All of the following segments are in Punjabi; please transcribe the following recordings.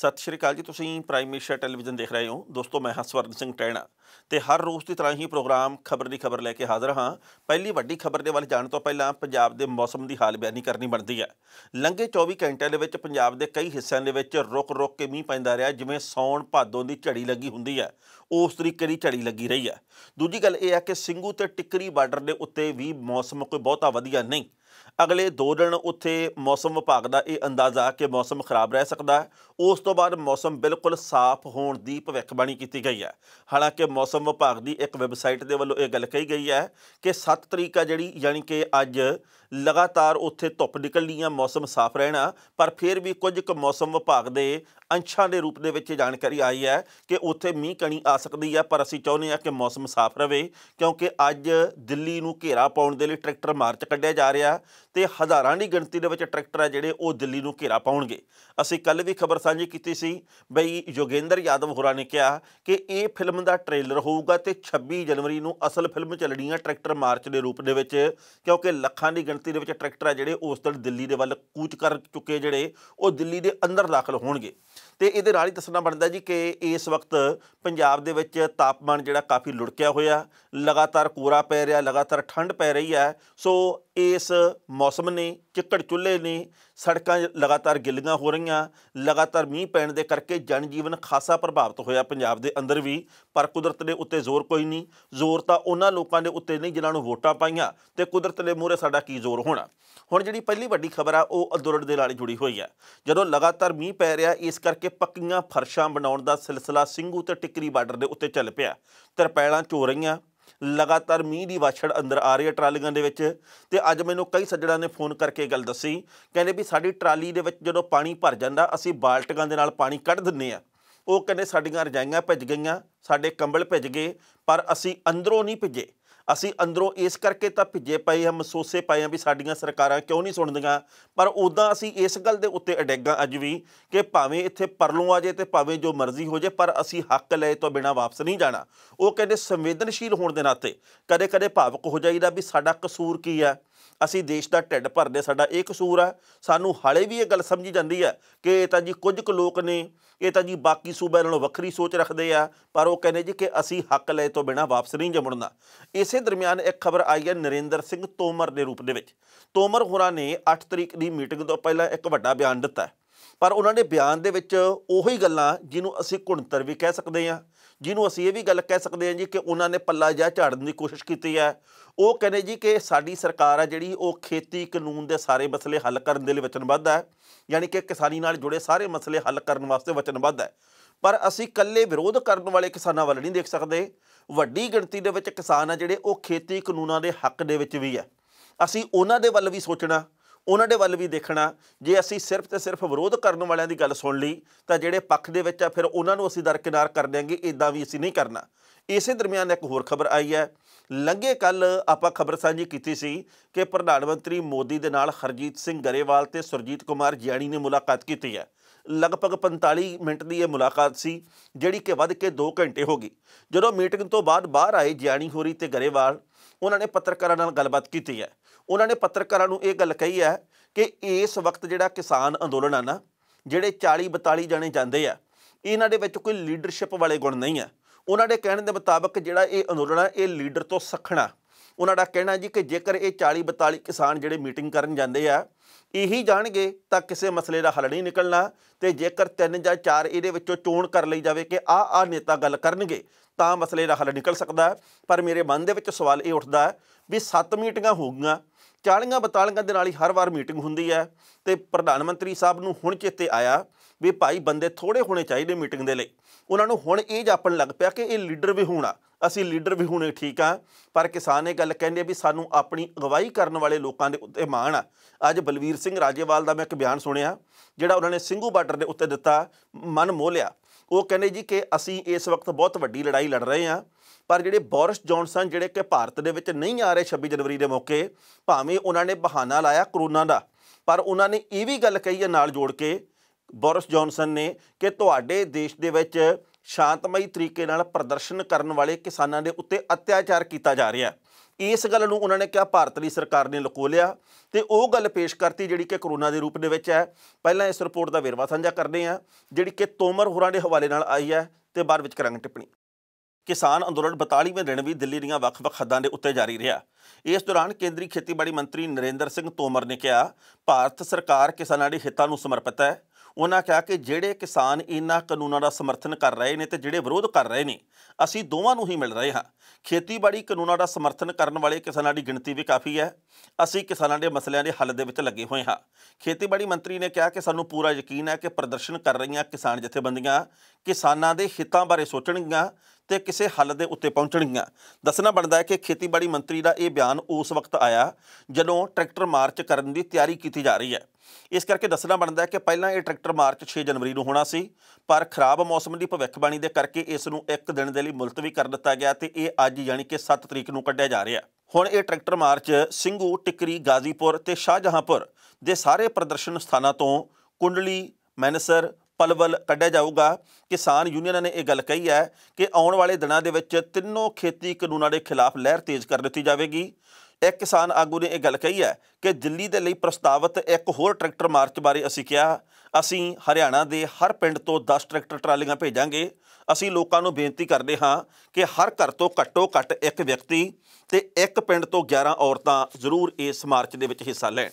ਸਤਿ ਸ਼੍ਰੀ ਅਕਾਲ ਜੀ ਤੁਸੀਂ ਪ੍ਰਾਈਮ ਏਸ਼ੀਆ ਟੈਲੀਵਿਜ਼ਨ ਦੇਖ ਰਹੇ ਹੋ ਦੋਸਤੋ ਮੈਂ ਹਸਵਰਦ ਸਿੰਘ ਟੈਣਾ ਤੇ ਹਰ ਰੋਜ਼ ਦੀ ਤਰ੍ਹਾਂ ਹੀ ਪ੍ਰੋਗਰਾਮ ਖਬਰ ਦੀ ਖਬਰ ਲੈ ਕੇ ਹਾਜ਼ਰ ਹਾਂ ਪਹਿਲੀ ਵੱਡੀ ਖਬਰ ਦੇ ਵੱਲ ਜਾਣ ਤੋਂ ਪਹਿਲਾਂ ਪੰਜਾਬ ਦੇ ਮੌਸਮ ਦੀ ਹਾਲ ਬਿਆਨੀ ਕਰਨੀ ਬਣਦੀ ਹੈ ਲੰਘੇ 24 ਘੰਟਿਆਂ ਦੇ ਵਿੱਚ ਪੰਜਾਬ ਦੇ ਕਈ ਹਿੱਸਿਆਂ ਦੇ ਵਿੱਚ ਰੁਕ-ਰੁਕ ਕੇ ਮੀਂਹ ਪੈਂਦਾ ਰਿਹਾ ਜਿਵੇਂ ਸੌਣ ਭਾਦੋਂ ਦੀ ਝੜੀ ਲੱਗੀ ਹੁੰਦੀ ਹੈ ਉਸ ਤਰੀਕੇ ਦੀ ਝੜੀ ਲੱਗੀ ਰਹੀ ਹੈ ਦੂਜੀ ਗੱਲ ਇਹ ਹੈ ਕਿ ਸਿੰਘੂ ਤੇ ਟਿੱਕਰੀ ਬਾਰਡਰ ਦੇ ਉੱਤੇ ਵੀ ਮੌਸਮ ਕੋਈ ਬਹੁਤਾ ਵਧੀਆ ਨਹੀਂ ਅਗਲੇ 2 ਦਿਨ ਉੱਥੇ ਮੌਸਮ ਵਿਭਾਗ ਦਾ ਇਹ ਅੰਦਾਜ਼ਾ ਕਿ ਮੌਸਮ ਖਰਾਬ ਰਹਿ ਸਕਦਾ ਹੈ ਉਸ ਤੋਂ ਬਾਅਦ ਮੌਸਮ ਬਿਲਕੁਲ ਸਾਫ਼ ਹੋਣ ਦੀ ਭਵਿੱਖਬਾਣੀ ਕੀਤੀ ਗਈ ਹੈ ਹਾਲਾਂਕਿ ਮੌਸਮ ਵਿਭਾਗ ਦੀ ਇੱਕ ਵੈਬਸਾਈਟ ਦੇ ਵੱਲੋਂ ਇਹ ਗੱਲ ਕਹੀ ਗਈ ਹੈ ਕਿ 7 ਤਰੀਕਾ ਜਿਹੜੀ ਯਾਨੀ ਕਿ ਅੱਜ ਲਗਾਤਾਰ ਉੱਥੇ ਧੁੱਪ ਨਿਕਲਣੀ ਆ ਮੌਸਮ ਸਾਫ਼ ਰਹਿਣਾ ਪਰ ਫਿਰ ਵੀ ਕੁਝ ਕੁ ਮੌਸਮ ਵਿਭਾਗ ਦੇ ਅੰਸ਼ਾਂ ਦੇ ਰੂਪ ਦੇ ਵਿੱਚ ਜਾਣਕਾਰੀ ਆਈ ਹੈ ਕਿ ਉੱਥੇ ਮੀਂਹ ਕਣੀ ਆ ਸਕਦੀ ਹੈ ਪਰ ਅਸੀਂ ਚਾਹੁੰਦੇ ਹਾਂ ਕਿ ਮੌਸਮ ਸਾਫ਼ ਰਹੇ ਕਿਉਂਕਿ ਅੱਜ ਦਿੱਲੀ ਨੂੰ ਘੇਰਾ ਪਾਉਣ ਦੇ ਲਈ ਟਰੈਕਟਰ ਮਾਰਚ ਕੱਢਿਆ ਜਾ ਰਿਹਾ ਤੇ ਹਜ਼ਾਰਾਂ ਦੀ ਗਿਣਤੀ ਦੇ ਵਿੱਚ ਟਰੈਕਟਰ ਆ ਜਿਹੜੇ ਉਹ ਦਿੱਲੀ ਨੂੰ ਘੇਰਾ ਪਾਉਣਗੇ ਅਸੀਂ ਕੱਲ ਵੀ ਖਬਰ ਸਾਂਝੀ ਕੀਤੀ ਸੀ ਬਈ ਯੋਗੇਂਦਰ ਯਾਦਵ ਹੋਰਾਂ ਨੇ ਕਿਹਾ ਕਿ ਇਹ ਫਿਲਮ ਦਾ ਟ੍ਰੇਲਰ ਹੋਊਗਾ ਤੇ 26 ਜਨਵਰੀ ਨੂੰ ਅਸਲ ਫਿਲਮ ਚੱਲਣੀ ਹੈ ਟਰੈਕਟਰ ਮਾਰਚ ਦੇ ਰੂਪ ਦੇ ਵਿੱਚ ਕਿਉਂਕਿ ਲੱਖਾਂ ਦੀ ਗਿਣਤੀ ਦੇ ਵਿੱਚ ਟਰੈਕਟਰ ਆ ਜਿਹੜੇ ਉਸ ਤਰ੍ਹਾਂ ਦਿੱਲੀ ਦੇ ਵੱਲ ਕੂਚ ਕਰ ਚੁੱਕੇ ਜਿਹੜੇ ਉਹ ਦਿੱਲੀ ਦੇ ਅੰਦਰ ਦਾਖਲ ਹੋਣਗੇ ਤੇ ਇਹਦੇ ਨਾਲ ਹੀ ਦੱਸਣਾ ਬਣਦਾ ਜੀ ਕਿ ਇਸ ਵਕਤ ਪੰਜਾਬ ਦੇ ਵਿੱਚ ਤਾਪਮਾਨ ਜਿਹੜਾ ਕਾਫੀ ਲੁੜਕਿਆ ਹੋਇਆ ਲਗਾਤਾਰ ਕੋਰਾ ਪੈ ਰਿਹਾ ਲਗਾਤਾਰ ਠੰਡ ਪੈ ਰਹੀ ਹੈ ਸੋ ਇਸ ਮੌਸਮ ਨੇ ਚਿੱਕੜ ਚੁੱਲੇ ਨੇ ਸੜਕਾਂ ਲਗਾਤਾਰ ਗਿੱਲੀਆਂ ਹੋ ਰਹੀਆਂ ਲਗਾਤਾਰ ਮੀਂਹ ਪੈਣ ਦੇ ਕਰਕੇ ਜਨ ਜੀਵਨ ਖਾਸਾ ਪ੍ਰਭਾਵਿਤ ਹੋਇਆ ਪੰਜਾਬ ਦੇ ਅੰਦਰ ਵੀ ਪਰ ਕੁਦਰਤ ਨੇ ਉੱਤੇ ਜ਼ੋਰ ਕੋਈ ਨਹੀਂ ਜ਼ੋਰ ਤਾਂ ਉਹਨਾਂ ਲੋਕਾਂ ਦੇ ਉੱਤੇ ਨਹੀਂ ਜਿਨ੍ਹਾਂ ਨੂੰ ਵੋਟਾਂ ਪਾਈਆਂ ਤੇ ਕੁਦਰਤ ਦੇ ਮੂਹਰੇ ਸਾਡਾ ਕੀ ਜ਼ੋਰ ਹੋਣਾ ਹੁਣ ਜਿਹੜੀ ਪਹਿਲੀ ਵੱਡੀ ਖਬਰ ਆ ਉਹ ਅਦੁਰੜ ਦੇ ਨਾਲ ਜੁੜੀ ਹੋਈ ਹੈ ਜਦੋਂ ਲਗਾਤਾਰ ਮੀਂਹ ਪੈ ਰਿਹਾ ਇਸ ਕਰਕੇ ਪੱਕੀਆਂ ਫਰਸ਼ਾਂ ਬਣਾਉਣ ਦਾ ਸਿਲਸਿਲਾ ਸਿੰਘੂ ਤੇ ਟਿੱਕਰੀ ਬਾਰਡਰ ਦੇ ਉੱਤੇ ਚੱਲ ਪਿਆ ਤਰਪੈਲਾਂ ਝੋ ਰਹੀਆਂ ਲਗਾਤਾਰ ਮੀਂਹ ਦੀ ਵਾਛੜ ਅੰਦਰ ਆ ਰਹੀ ਹੈ ਟਰਾਲੀਆਂ ਦੇ ਵਿੱਚ ਤੇ ਅੱਜ ਮੈਨੂੰ ਕਈ ਸੱਜਣਾ ਨੇ ਫੋਨ ਕਰਕੇ ਗੱਲ ਦੱਸੀ ਕਹਿੰਦੇ ਵੀ ਸਾਡੀ ਟਰਾਲੀ ਦੇ ਵਿੱਚ ਜਦੋਂ ਪਾਣੀ ਭਰ ਜਾਂਦਾ ਅਸੀਂ ਬਾਲਟੀਆਂ ਦੇ ਨਾਲ ਪਾਣੀ ਕੱਢ ਦਿੰਨੇ ਆ ਉਹ ਕਹਿੰਦੇ ਸਾਡੀਆਂ ਰਜਾਈਆਂ ਭਿੱਜ ਗਈਆਂ ਸਾਡੇ ਕੰਬਲ ਭਿੱਜ ਗਏ ਪਰ ਅਸੀਂ ਅੰਦਰੋਂ ਨਹੀਂ ਭਿੱਜੇ ਅਸੀਂ ਅੰਦਰੋਂ ਇਸ ਕਰਕੇ ਤਾਂ ਭਿੱਜੇ ਪਏ ਹਾਂ ਮਹਿਸੂਸੇ ਪਏ ਹਾਂ ਵੀ ਸਾਡੀਆਂ ਸਰਕਾਰਾਂ ਕਿਉਂ ਨਹੀਂ ਸੁਣਦੀਆਂ ਪਰ ਉਦਾਂ ਅਸੀਂ ਇਸ ਗੱਲ ਦੇ ਉੱਤੇ ਅਡੈਗਾ ਅੱਜ ਵੀ ਕਿ ਭਾਵੇਂ ਇੱਥੇ ਪਰਲੋਂ ਆ ਜੇ ਤੇ ਭਾਵੇਂ ਜੋ ਮਰਜ਼ੀ ਹੋ ਜੇ ਪਰ ਅਸੀਂ ਹੱਕ ਲਏ ਤੋਂ ਬਿਨਾ ਵਾਪਸ ਨਹੀਂ ਜਾਣਾ ਉਹ ਕਹਿੰਦੇ ਸੰਵੇਦਨਸ਼ੀਲ ਹੋਣ ਦੇ ਨਾਤੇ ਕਦੇ-ਕਦੇ ਭਾਵਕ ਹੋ ਜਾਈਦਾ ਵੀ ਸਾਡਾ ਕਸੂਰ ਕੀ ਹੈ ਅਸੀਂ ਦੇਸ਼ ਦਾ ਢਿੱਡ ਭਰਦੇ ਸਾਡਾ ਇਹ ਕਸੂਰ ਆ ਸਾਨੂੰ ਹਾਲੇ ਵੀ ਇਹ ਗੱਲ ਸਮਝੀ ਜਾਂਦੀ ਆ ਕਿ ਤਾਂ ਜੀ ਕੁਝ ਕੁ ਲੋਕ ਨੇ ਇਹ ਤਾਂ ਜੀ ਬਾਕੀ ਸੂਬਿਆਂ ਨਾਲੋਂ ਵੱਖਰੀ ਸੋਚ ਰੱਖਦੇ ਆ ਪਰ ਉਹ ਕਹਿੰਦੇ ਜੀ ਕਿ ਅਸੀਂ ਹੱਕ ਲੈ ਤੋਂ ਬਿਨਾ ਵਾਪਸ ਨਹੀਂ ਜਮੜਨਾ ਇਸੇ ਦਰਮਿਆਨ ਇੱਕ ਖਬਰ ਆਈ ਹੈ ਨਰਿੰਦਰ ਸਿੰਘ ਤੋਮਰ ਦੇ ਰੂਪ ਦੇ ਵਿੱਚ ਤੋਮਰ ਹੋਰਾਂ ਨੇ 8 ਤਰੀਕ ਦੀ ਮੀਟਿੰਗ ਤੋਂ ਪਹਿਲਾਂ ਇੱਕ ਵੱਡਾ ਬਿਆਨ ਦਿੱਤਾ ਪਰ ਉਹਨਾਂ ਨੇ ਬਿਆਨ ਦੇ ਵਿੱਚ ਉਹੀ ਗੱਲਾਂ ਜਿਹਨੂੰ ਅਸੀਂ ਘੁਣਤਰ ਵੀ ਕਹਿ ਸਕਦੇ ਆ ਜਿਹਨੂੰ ਅਸੀਂ ਇਹ ਵੀ ਗੱਲ ਕਹਿ ਸਕਦੇ ਆ ਜੀ ਕਿ ਉਹਨਾਂ ਨੇ ਪੱਲਾ ਜਿਹਾ ਝਾੜਨ ਦੀ ਕੋਸ਼ਿਸ਼ ਕੀਤੀ ਹੈ ਉਹ ਕਹਿੰਦੇ ਜੀ ਕਿ ਸਾਡੀ ਸਰਕਾਰ ਆ ਜਿਹੜੀ ਉਹ ਖੇਤੀ ਕਾਨੂੰਨ ਦੇ ਸਾਰੇ ਮਸਲੇ ਹੱਲ ਕਰਨ ਦੇ ਲਈ ਵਚਨਬੱਧ ਹੈ ਯਾਨੀ ਕਿ ਕਿਸਾਨੀ ਨਾਲ ਜੁੜੇ ਸਾਰੇ ਮਸਲੇ ਹੱਲ ਕਰਨ ਵਾਸਤੇ ਵਚਨਬੱਧ ਹੈ ਪਰ ਅਸੀਂ ਇਕੱਲੇ ਵਿਰੋਧ ਕਰਨ ਵਾਲੇ ਕਿਸਾਨਾਂ ਵੱਲ ਨਹੀਂ ਦੇਖ ਸਕਦੇ ਵੱਡੀ ਗਿਣਤੀ ਦੇ ਵਿੱਚ ਕਿਸਾਨ ਆ ਜਿਹੜੇ ਉਹ ਖੇਤੀ ਕਾਨੂੰਨਾਂ ਦੇ ਹੱਕ ਦੇ ਵਿੱਚ ਵੀ ਹੈ ਅਸੀਂ ਉਹਨਾਂ ਦੇ ਵੱਲ ਵੀ ਸੋਚਣਾ ਉਹਨਾਂ ਦੇ ਵੱਲ ਵੀ ਦੇਖਣਾ ਜੇ ਅਸੀਂ ਸਿਰਫ ਤੇ ਸਿਰਫ ਵਿਰੋਧ ਕਰਨ ਵਾਲਿਆਂ ਦੀ ਗੱਲ ਸੁਣ ਲਈ ਤਾਂ ਜਿਹੜੇ ਪੱਖ ਦੇ ਵਿੱਚ ਆ ਫਿਰ ਉਹਨਾਂ ਨੂੰ ਅਸੀਂ ਦਰਕਿਨਾਰ ਕਰ ਦੇਾਂਗੇ ਇਦਾਂ ਵੀ ਅਸੀਂ ਨਹੀਂ ਕਰਨਾ ਇਸੇ ਦਰਮਿਆਨ ਇੱਕ ਹੋਰ ਖਬਰ ਆਈ ਹੈ ਲੰਘੇ ਕੱਲ ਆਪਾਂ ਖਬਰ ਸਾਂਝੀ ਕੀਤੀ ਸੀ ਕਿ ਪ੍ਰਧਾਨ ਮੰਤਰੀ ਮੋਦੀ ਦੇ ਨਾਲ ਹਰਜੀਤ ਸਿੰਘ ਗਰੇਵਾਲ ਤੇ ਸੁਰਜੀਤ ਕੁਮਾਰ ਜਿਆਣੀ ਨੇ ਮੁਲਾਕਾਤ ਕੀਤੀ ਹੈ ਲਗਭਗ 45 ਮਿੰਟ ਦੀ ਇਹ ਮੁਲਾਕਾਤ ਸੀ ਜਿਹੜੀ ਕਿ ਵੱਧ ਕੇ 2 ਘੰਟੇ ਹੋ ਗਈ ਜਦੋਂ ਮੀਟਿੰਗ ਤੋਂ ਬਾਅਦ ਬਾਹਰ ਆਏ ਜਿਆਣੀ ਹੋਰੀ ਤੇ ਗਰੇਵਾਲ ਉਹਨਾਂ ਨੇ ਪੱਤਰਕਾਰਾਂ ਨਾਲ ਗੱਲਬਾਤ ਕੀਤੀ ਹੈ ਉਹਨਾਂ ਨੇ ਪੱਤਰਕਾਰਾਂ ਨੂੰ ਇਹ ਗੱਲ ਕਹੀ ਹੈ ਕਿ ਇਸ ਵਕਤ ਜਿਹੜਾ ਕਿਸਾਨ ਅੰਦੋਲਨ ਆ ਨਾ ਜਿਹੜੇ 40 42 ਜਣੇ ਜਾਂਦੇ ਆ ਇਹਨਾਂ ਦੇ ਵਿੱਚ ਕੋਈ ਲੀਡਰਸ਼ਿਪ ਵਾਲੇ ਗੁਣ ਨਹੀਂ ਆ ਉਹਨਾਂ ਦੇ ਕਹਿਣ ਦੇ ਮੁਤਾਬਕ ਜਿਹੜਾ ਇਹ ਅੰਦੋਲਨ ਹੈ ਇਹ ਲੀਡਰ ਤੋਂ ਸਖਣਾ ਉਹਨਾਂ ਦਾ ਕਹਿਣਾ ਜੀ ਕਿ ਜੇਕਰ ਇਹ 40 42 ਕਿਸਾਨ ਜਿਹੜੇ ਮੀਟਿੰਗ ਕਰਨ ਜਾਂਦੇ ਆ ਇਹੀ ਜਾਣਗੇ ਤਾਂ ਕਿਸੇ ਮਸਲੇ ਦਾ ਹੱਲ ਨਹੀਂ ਨਿਕਲਣਾ ਤੇ ਜੇਕਰ ਤਿੰਨ ਜਾਂ ਚਾਰ ਇਹਦੇ ਵਿੱਚੋਂ ਚੋਣ ਕਰ ਲਈ ਜਾਵੇ ਕਿ ਆ ਆ ਨੇਤਾ ਗੱਲ ਕਰਨਗੇ ਤਾਂ ਮਸਲੇ ਦਾ ਹੱਲ ਨਿਕਲ ਸਕਦਾ ਪਰ ਮੇਰੇ ਮਨ ਦੇ ਵਿੱਚ ਸਵਾਲ ਇਹ ਉੱਠਦਾ ਵੀ ਸੱਤ ਮੀਟਿੰਗਾਂ ਹੋਗੀਆਂ 40 ਬਤਾਲੀਆਂ ਦੇ ਨਾਲ ਹੀ ਹਰ ਵਾਰ ਮੀਟਿੰਗ ਹੁੰਦੀ ਹੈ ਤੇ ਪ੍ਰਧਾਨ ਮੰਤਰੀ ਸਾਹਿਬ ਨੂੰ ਹੁਣ ਚੇਤੇ ਆਇਆ ਵੀ ਭਾਈ ਬੰਦੇ ਥੋੜੇ ਹੋਣੇ ਚਾਹੀਦੇ ਮੀਟਿੰਗ ਦੇ ਲਈ ਉਹਨਾਂ ਨੂੰ ਹੁਣ ਇਹ ਜਾਪਣ ਲੱਗ ਪਿਆ ਕਿ ਇਹ ਲੀਡਰ ਵੀ ਹੋਣਾ ਅਸੀਂ ਲੀਡਰ ਵੀ ਹੋਣੇ ਠੀਕ ਆ ਪਰ ਕਿਸਾਨ ਇਹ ਗੱਲ ਕਹਿੰਦੇ ਆ ਵੀ ਸਾਨੂੰ ਆਪਣੀ ਅਗਵਾਈ ਕਰਨ ਵਾਲੇ ਲੋਕਾਂ ਦੇ ਉੱਤੇ ਮਾਣ ਆ ਅੱਜ ਬਲਵੀਰ ਸਿੰਘ ਰਾਜੇਵਾਲ ਦਾ ਮੈਂ ਇੱਕ ਬਿਆਨ ਸੁਣਿਆ ਜਿਹੜਾ ਉਹਨਾਂ ਨੇ ਸਿੰਘੂ ਬਾਰਡਰ ਦੇ ਉੱਤੇ ਦਿੱਤਾ ਮਨ ਮੋਲਿਆ ਉਹ ਕਹਿੰਦੇ ਜੀ ਕਿ ਅਸੀਂ ਇਸ ਵਕਤ ਬਹੁਤ ਵੱਡੀ ਲੜਾਈ ਲੜ ਰਹੇ ਹਾਂ ਪਰ ਜਿਹੜੇ ਬੋਰਿਸ ਜੌਨਸਨ ਜਿਹੜੇ ਕਿ ਭਾਰਤ ਦੇ ਵਿੱਚ ਨਹੀਂ ਆ ਰਹੇ 26 ਜਨਵਰੀ ਦੇ ਮੌਕੇ ਭਾਵੇਂ ਉਹਨਾਂ ਨੇ ਬਹਾਨਾ ਲਾਇਆ ਕਰੋਨਾ ਦਾ ਪਰ ਉਹਨਾਂ ਨੇ ਇਹ ਵੀ ਗੱਲ ਕਹੀ ਹੈ ਨਾਲ ਜੋੜ ਕੇ ਬੋਰਿਸ ਜੌਨਸਨ ਨੇ ਕਿ ਤੁਹਾਡੇ ਦੇਸ਼ ਦੇ ਵਿੱਚ ਸ਼ਾਂਤਮਈ ਤਰੀਕੇ ਨਾਲ ਪ੍ਰਦਰਸ਼ਨ ਕਰਨ ਵਾਲੇ ਕਿਸਾਨਾਂ ਦੇ ਉੱਤੇ ਅਤਿਆਚਾਰ ਕੀਤਾ ਜਾ ਰਿਹਾ ਇਸ ਗੱਲ ਨੂੰ ਉਹਨਾਂ ਨੇ ਕਿਹਾ ਭਾਰਤ ਦੀ ਸਰਕਾਰ ਨੇ ਲੁਕੋ ਲਿਆ ਤੇ ਉਹ ਗੱਲ ਪੇਸ਼ ਕਰਤੀ ਜਿਹੜੀ ਕਿ ਕਰੋਨਾ ਦੇ ਰੂਪ ਦੇ ਵਿੱਚ ਹੈ ਪਹਿਲਾਂ ਇਸ ਰਿਪੋਰਟ ਦਾ ਵੇਰਵਾ ਸਾਂਝਾ ਕਰਦੇ ਹਾਂ ਜਿਹੜੀ ਕਿ ਤੋਮਰ ਹੋਰਾਂ ਦੇ ਹਵਾਲੇ ਨਾਲ ਆਈ ਹੈ ਤੇ ਬਾਅਦ ਵਿੱਚ ਕਰਾਂਗੇ ਟਿੱਪਣੀ ਕਿਸਾਨ ਅੰਦੋਲਨ 42ਵੇਂ ਦਿਨ ਵੀ ਦਿੱਲੀ ਦੀਆਂ ਵੱਖ-ਵੱਖ ਹੱਦਾਂ ਦੇ ਉੱਤੇ ਜਾਰੀ ਰਿਹਾ ਇਸ ਦੌਰਾਨ ਕੇਂਦਰੀ ਖੇਤੀਬਾੜੀ ਮੰਤਰੀ ਨਰਿੰਦਰ ਸਿੰਘ ਤੋਮਰ ਨੇ ਕਿਹਾ ਭਾਰਤ ਸਰਕਾਰ ਕਿਸਾਨਾਂ ਦੇ ਹਿੱਤਾਂ ਨੂੰ ਸਮਰਪਿਤ ਹੈ ਉਹਨਾਂ ਕਿਹਾ ਕਿ ਜਿਹੜੇ ਕਿਸਾਨ ਇਹਨਾਂ ਕਾਨੂੰਨਾਂ ਦਾ ਸਮਰਥਨ ਕਰ ਰਹੇ ਨੇ ਤੇ ਜਿਹੜੇ ਵਿਰੋਧ ਕਰ ਰਹੇ ਨੇ ਅਸੀਂ ਦੋਵਾਂ ਨੂੰ ਹੀ ਮਿਲ ਰਹੇ ਹਾਂ ਖੇਤੀਬਾੜੀ ਕਾਨੂੰਨਾਂ ਦਾ ਸਮਰਥਨ ਕਰਨ ਵਾਲੇ ਕਿਸਾਨਾਂ ਦੀ ਗਿਣਤੀ ਵੀ ਕਾਫੀ ਹੈ ਅਸੀਂ ਕਿਸਾਨਾਂ ਦੇ ਮਸਲਿਆਂ ਦੇ ਹੱਲ ਦੇ ਵਿੱਚ ਲੱਗੇ ਹੋਏ ਹਾਂ ਖੇਤੀਬਾੜੀ ਮੰਤਰੀ ਨੇ ਕਿਹਾ ਕਿ ਸਾਨੂੰ ਪੂਰਾ ਯਕੀਨ ਹੈ ਕਿ ਪ੍ਰਦਰਸ਼ਨ ਕਰ ਰਹੀਆਂ ਕਿਸਾਨ ਜਥੇਬੰਦੀਆਂ ਕਿਸਾਨਾਂ ਦੇ ਹਿੱਤਾਂ ਬਾਰੇ ਸੋਚਣਗੀਆਂ ਤੇ ਕਿਸੇ ਹੱਲ ਦੇ ਉੱਤੇ ਪਹੁੰਚਣਗੀਆਂ ਦੱਸਣਾ ਬਣਦਾ ਹੈ ਕਿ ਖੇਤੀਬਾੜੀ ਮੰਤਰੀ ਦਾ ਇਹ ਬਿਆਨ ਉਸ ਵਕਤ ਆਇਆ ਜਦੋਂ ਟਰੈਕਟਰ ਮਾਰਚ ਕਰਨ ਦੀ ਤਿਆਰੀ ਕੀਤੀ ਜਾ ਰਹੀ ਹੈ ਇਸ ਕਰਕੇ ਦੱਸਣਾ ਬਣਦਾ ਹੈ ਕਿ ਪਹਿਲਾਂ ਇਹ ਟਰੈਕਟਰ ਮਾਰਚ 6 ਜਨਵਰੀ ਨੂੰ ਹੋਣਾ ਸੀ ਪਰ ਖਰਾਬ ਮੌਸਮ ਦੀ ਭਵਿੱਖਬਾਣੀ ਦੇ ਕਰਕੇ ਇਸ ਨੂੰ ਇੱਕ ਦਿਨ ਦੇ ਲਈ ਮੁਲਤਵੀ ਕਰ ਦਿੱਤਾ ਗਿਆ ਤੇ ਇਹ ਅੱਜ ਯਾਨੀ ਕਿ 7 ਤਰੀਕ ਨੂੰ ਕੱਢਿਆ ਜਾ ਰਿਹਾ ਹੁਣ ਇਹ ਟਰੈਕਟਰ ਮਾਰਚ ਸਿੰਘੂ ਟਿਕਰੀ ਗਾਜ਼ੀਪੁਰ ਤੇ ਸ਼ਾਹਜਹਾਂਪੁਰ ਦੇ ਸਾਰੇ ਪ੍ਰਦਰਸ਼ਨ ਸਥਾਨਾਂ ਤੋਂ ਕੁੰਡਲੀ ਮੈਨਸਰ ਪਲਵਲ ਕੱਢਿਆ ਜਾਊਗਾ ਕਿਸਾਨ ਯੂਨੀਅਨਾਂ ਨੇ ਇਹ ਗੱਲ ਕਹੀ ਹੈ ਕਿ ਆਉਣ ਵਾਲੇ ਦਿਨਾਂ ਦੇ ਵਿੱਚ ਤਿੰਨੋਂ ਖੇਤੀ ਕਾਨੂੰਨਾਂ ਦੇ ਖਿਲਾਫ ਲਹਿਰ ਤੇਜ਼ ਕਰ ਦਿੱਤੀ ਜਾਵੇਗੀ ਇੱਕ ਕਿਸਾਨ ਆਗੂ ਨੇ ਇਹ ਗੱਲ ਕਹੀ ਹੈ ਕਿ ਦਿੱਲੀ ਦੇ ਲਈ ਪ੍ਰਸਤਾਵਿਤ ਇੱਕ ਹੋਰ ਟਰੈਕਟਰ ਮਾਰਚ ਬਾਰੇ ਅਸੀਂ ਕਿਹਾ ਅਸੀਂ ਹਰਿਆਣਾ ਦੇ ਹਰ ਪਿੰਡ ਤੋਂ 10 ਟਰੈਕਟਰ ਟਰਾਲੀਆਂ ਭੇਜਾਂਗੇ ਅਸੀਂ ਲੋਕਾਂ ਨੂੰ ਬੇਨਤੀ ਕਰਦੇ ਹਾਂ ਕਿ ਹਰ ਘਰ ਤੋਂ ਘੱਟੋ ਘੱਟ ਇੱਕ ਵਿਅਕਤੀ ਤੇ ਇੱਕ ਪਿੰਡ ਤੋਂ 11 ਔਰਤਾਂ ਜ਼ਰੂਰ ਇਸ ਮਾਰਚ ਦੇ ਵਿੱਚ ਹਿੱਸਾ ਲੈਣ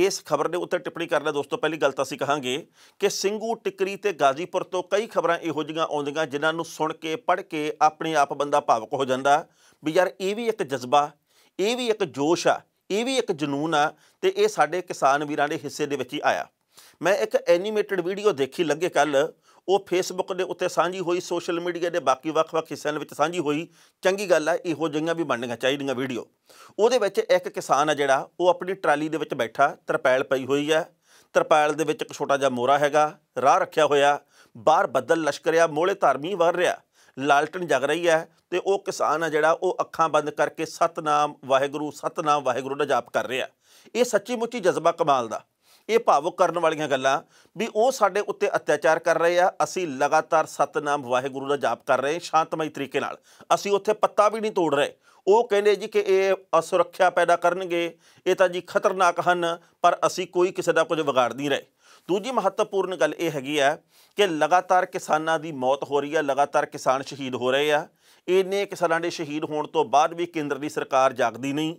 ਇਸ ਖਬਰ ਦੇ ਉੱਤੇ ਟਿੱਪਣੀ ਕਰਨਾ ਦੋਸਤੋ ਪਹਿਲੀ ਗੱਲ ਤਾਂ ਅਸੀਂ ਕਹਾਂਗੇ ਕਿ ਸਿੰਘੂ ਟਿਕਰੀ ਤੇ ਗਾਜ਼ੀਪੁਰ ਤੋਂ ਕਈ ਖਬਰਾਂ ਇਹੋ ਜਿਹੀਆਂ ਆਉਂਦੀਆਂ ਜਿਨ੍ਹਾਂ ਨੂੰ ਸੁਣ ਕੇ ਪੜ੍ਹ ਕੇ ਆਪਣੇ ਆਪ ਬੰਦਾ ਭਾਵਕ ਹੋ ਜਾਂਦਾ ਵੀ ਯਾਰ ਇਹ ਵੀ ਇੱਕ ਜਜ਼ਬਾ ਇਹ ਵੀ ਇੱਕ ਜੋਸ਼ ਆ ਇਹ ਵੀ ਇੱਕ ਜਨੂਨ ਆ ਤੇ ਇਹ ਸਾਡੇ ਕਿਸਾਨ ਵੀਰਾਂ ਦੇ ਹਿੱਸੇ ਦੇ ਵਿੱਚ ਹੀ ਆਇਆ ਮੈਂ ਇੱਕ ਐਨੀਮੇਟਿਡ ਵੀਡੀਓ ਦੇਖੀ ਲੱਗੇ ਕੱਲ ਉਹ ਫੇਸਬੁੱਕ ਦੇ ਉੱਤੇ ਸਾਂਝੀ ਹੋਈ ਸੋਸ਼ਲ ਮੀਡੀਆ ਦੇ ਬਾਕੀ ਵੱਖ-ਵੱਖ ਹਿੱਸਿਆਂ ਵਿੱਚ ਸਾਂਝੀ ਹੋਈ ਚੰਗੀ ਗੱਲ ਆ ਇਹੋ ਜਿਹੀਆਂ ਵੀ ਬਣਨੀਆਂ ਚਾਹੀਦੀਆਂ ਵੀਡੀਓ ਉਹਦੇ ਵਿੱਚ ਇੱਕ ਕਿਸਾਨ ਆ ਜਿਹੜਾ ਉਹ ਆਪਣੀ ਟਰਾਲੀ ਦੇ ਵਿੱਚ ਬੈਠਾ ਤਰਪੈਲ ਪਈ ਹੋਈ ਆ ਤਰਪੈਲ ਦੇ ਵਿੱਚ ਇੱਕ ਛੋਟਾ ਜਿਹਾ ਮੋਰਾ ਹੈਗਾ ਰਾਹ ਰੱਖਿਆ ਹੋਇਆ ਬਾਹਰ ਬੱਦਲ ਲਸ਼ਕਰਿਆ ਮੋਲੇ ਧਰਮੀ ਵਰ ਰਿਹਾ ਲਾਲਟਨ ਜਗ ਰਹੀ ਹੈ ਤੇ ਉਹ ਕਿਸਾਨ ਆ ਜਿਹੜਾ ਉਹ ਅੱਖਾਂ ਬੰਦ ਕਰਕੇ ਸਤਨਾਮ ਵਾਹਿਗੁਰੂ ਸਤਨਾਮ ਵਾਹਿਗੁਰੂ ਦਾ ਜਾਪ ਕਰ ਰਿਹਾ ਇਹ ਸੱਚੀ ਮੁੱਚੀ ਜਜ਼ਬਾ ਕਮਾਲ ਦਾ ਇਹ ਭਾਵੁਕ ਕਰਨ ਵਾਲੀਆਂ ਗੱਲਾਂ ਵੀ ਉਹ ਸਾਡੇ ਉੱਤੇ ਅਤਿਆਚਾਰ ਕਰ ਰਹੇ ਆ ਅਸੀਂ ਲਗਾਤਾਰ ਸਤਨਾਮ ਵਾਹਿਗੁਰੂ ਦਾ ਜਾਪ ਕਰ ਰਹੇ ਸ਼ਾਂਤਮਈ ਤਰੀਕੇ ਨਾਲ ਅਸੀਂ ਉੱਥੇ ਪੱਤਾ ਵੀ ਨਹੀਂ ਤੋੜ ਰਹੇ ਉਹ ਕਹਿੰਦੇ ਜੀ ਕਿ ਇਹ ਅਸੁਰੱਖਿਆ ਪੈਦਾ ਕਰਨਗੇ ਇਹ ਤਾਂ ਜੀ ਖਤਰਨਾਕ ਹਨ ਪਰ ਅਸੀਂ ਕੋਈ ਕਿਸੇ ਦਾ ਕੁਝ ਵਿਗਾੜ ਨਹੀਂ ਰਹੇ ਦੂਜੀ ਮਹੱਤਵਪੂਰਨ ਗੱਲ ਇਹ ਹੈਗੀ ਆ ਕਿ ਲਗਾਤਾਰ ਕਿਸਾਨਾਂ ਦੀ ਮੌਤ ਹੋ ਰਹੀ ਹੈ ਲਗਾਤਾਰ ਕਿਸਾਨ ਸ਼ਹੀਦ ਹੋ ਰਹੇ ਆ ਇੰਨੇ ਕਿਸਾਨਾਂ ਦੇ ਸ਼ਹੀਦ ਹੋਣ ਤੋਂ ਬਾਅਦ ਵੀ ਕੇਂਦਰ ਦੀ ਸਰਕਾਰ ਜਾਗਦੀ ਨਹੀਂ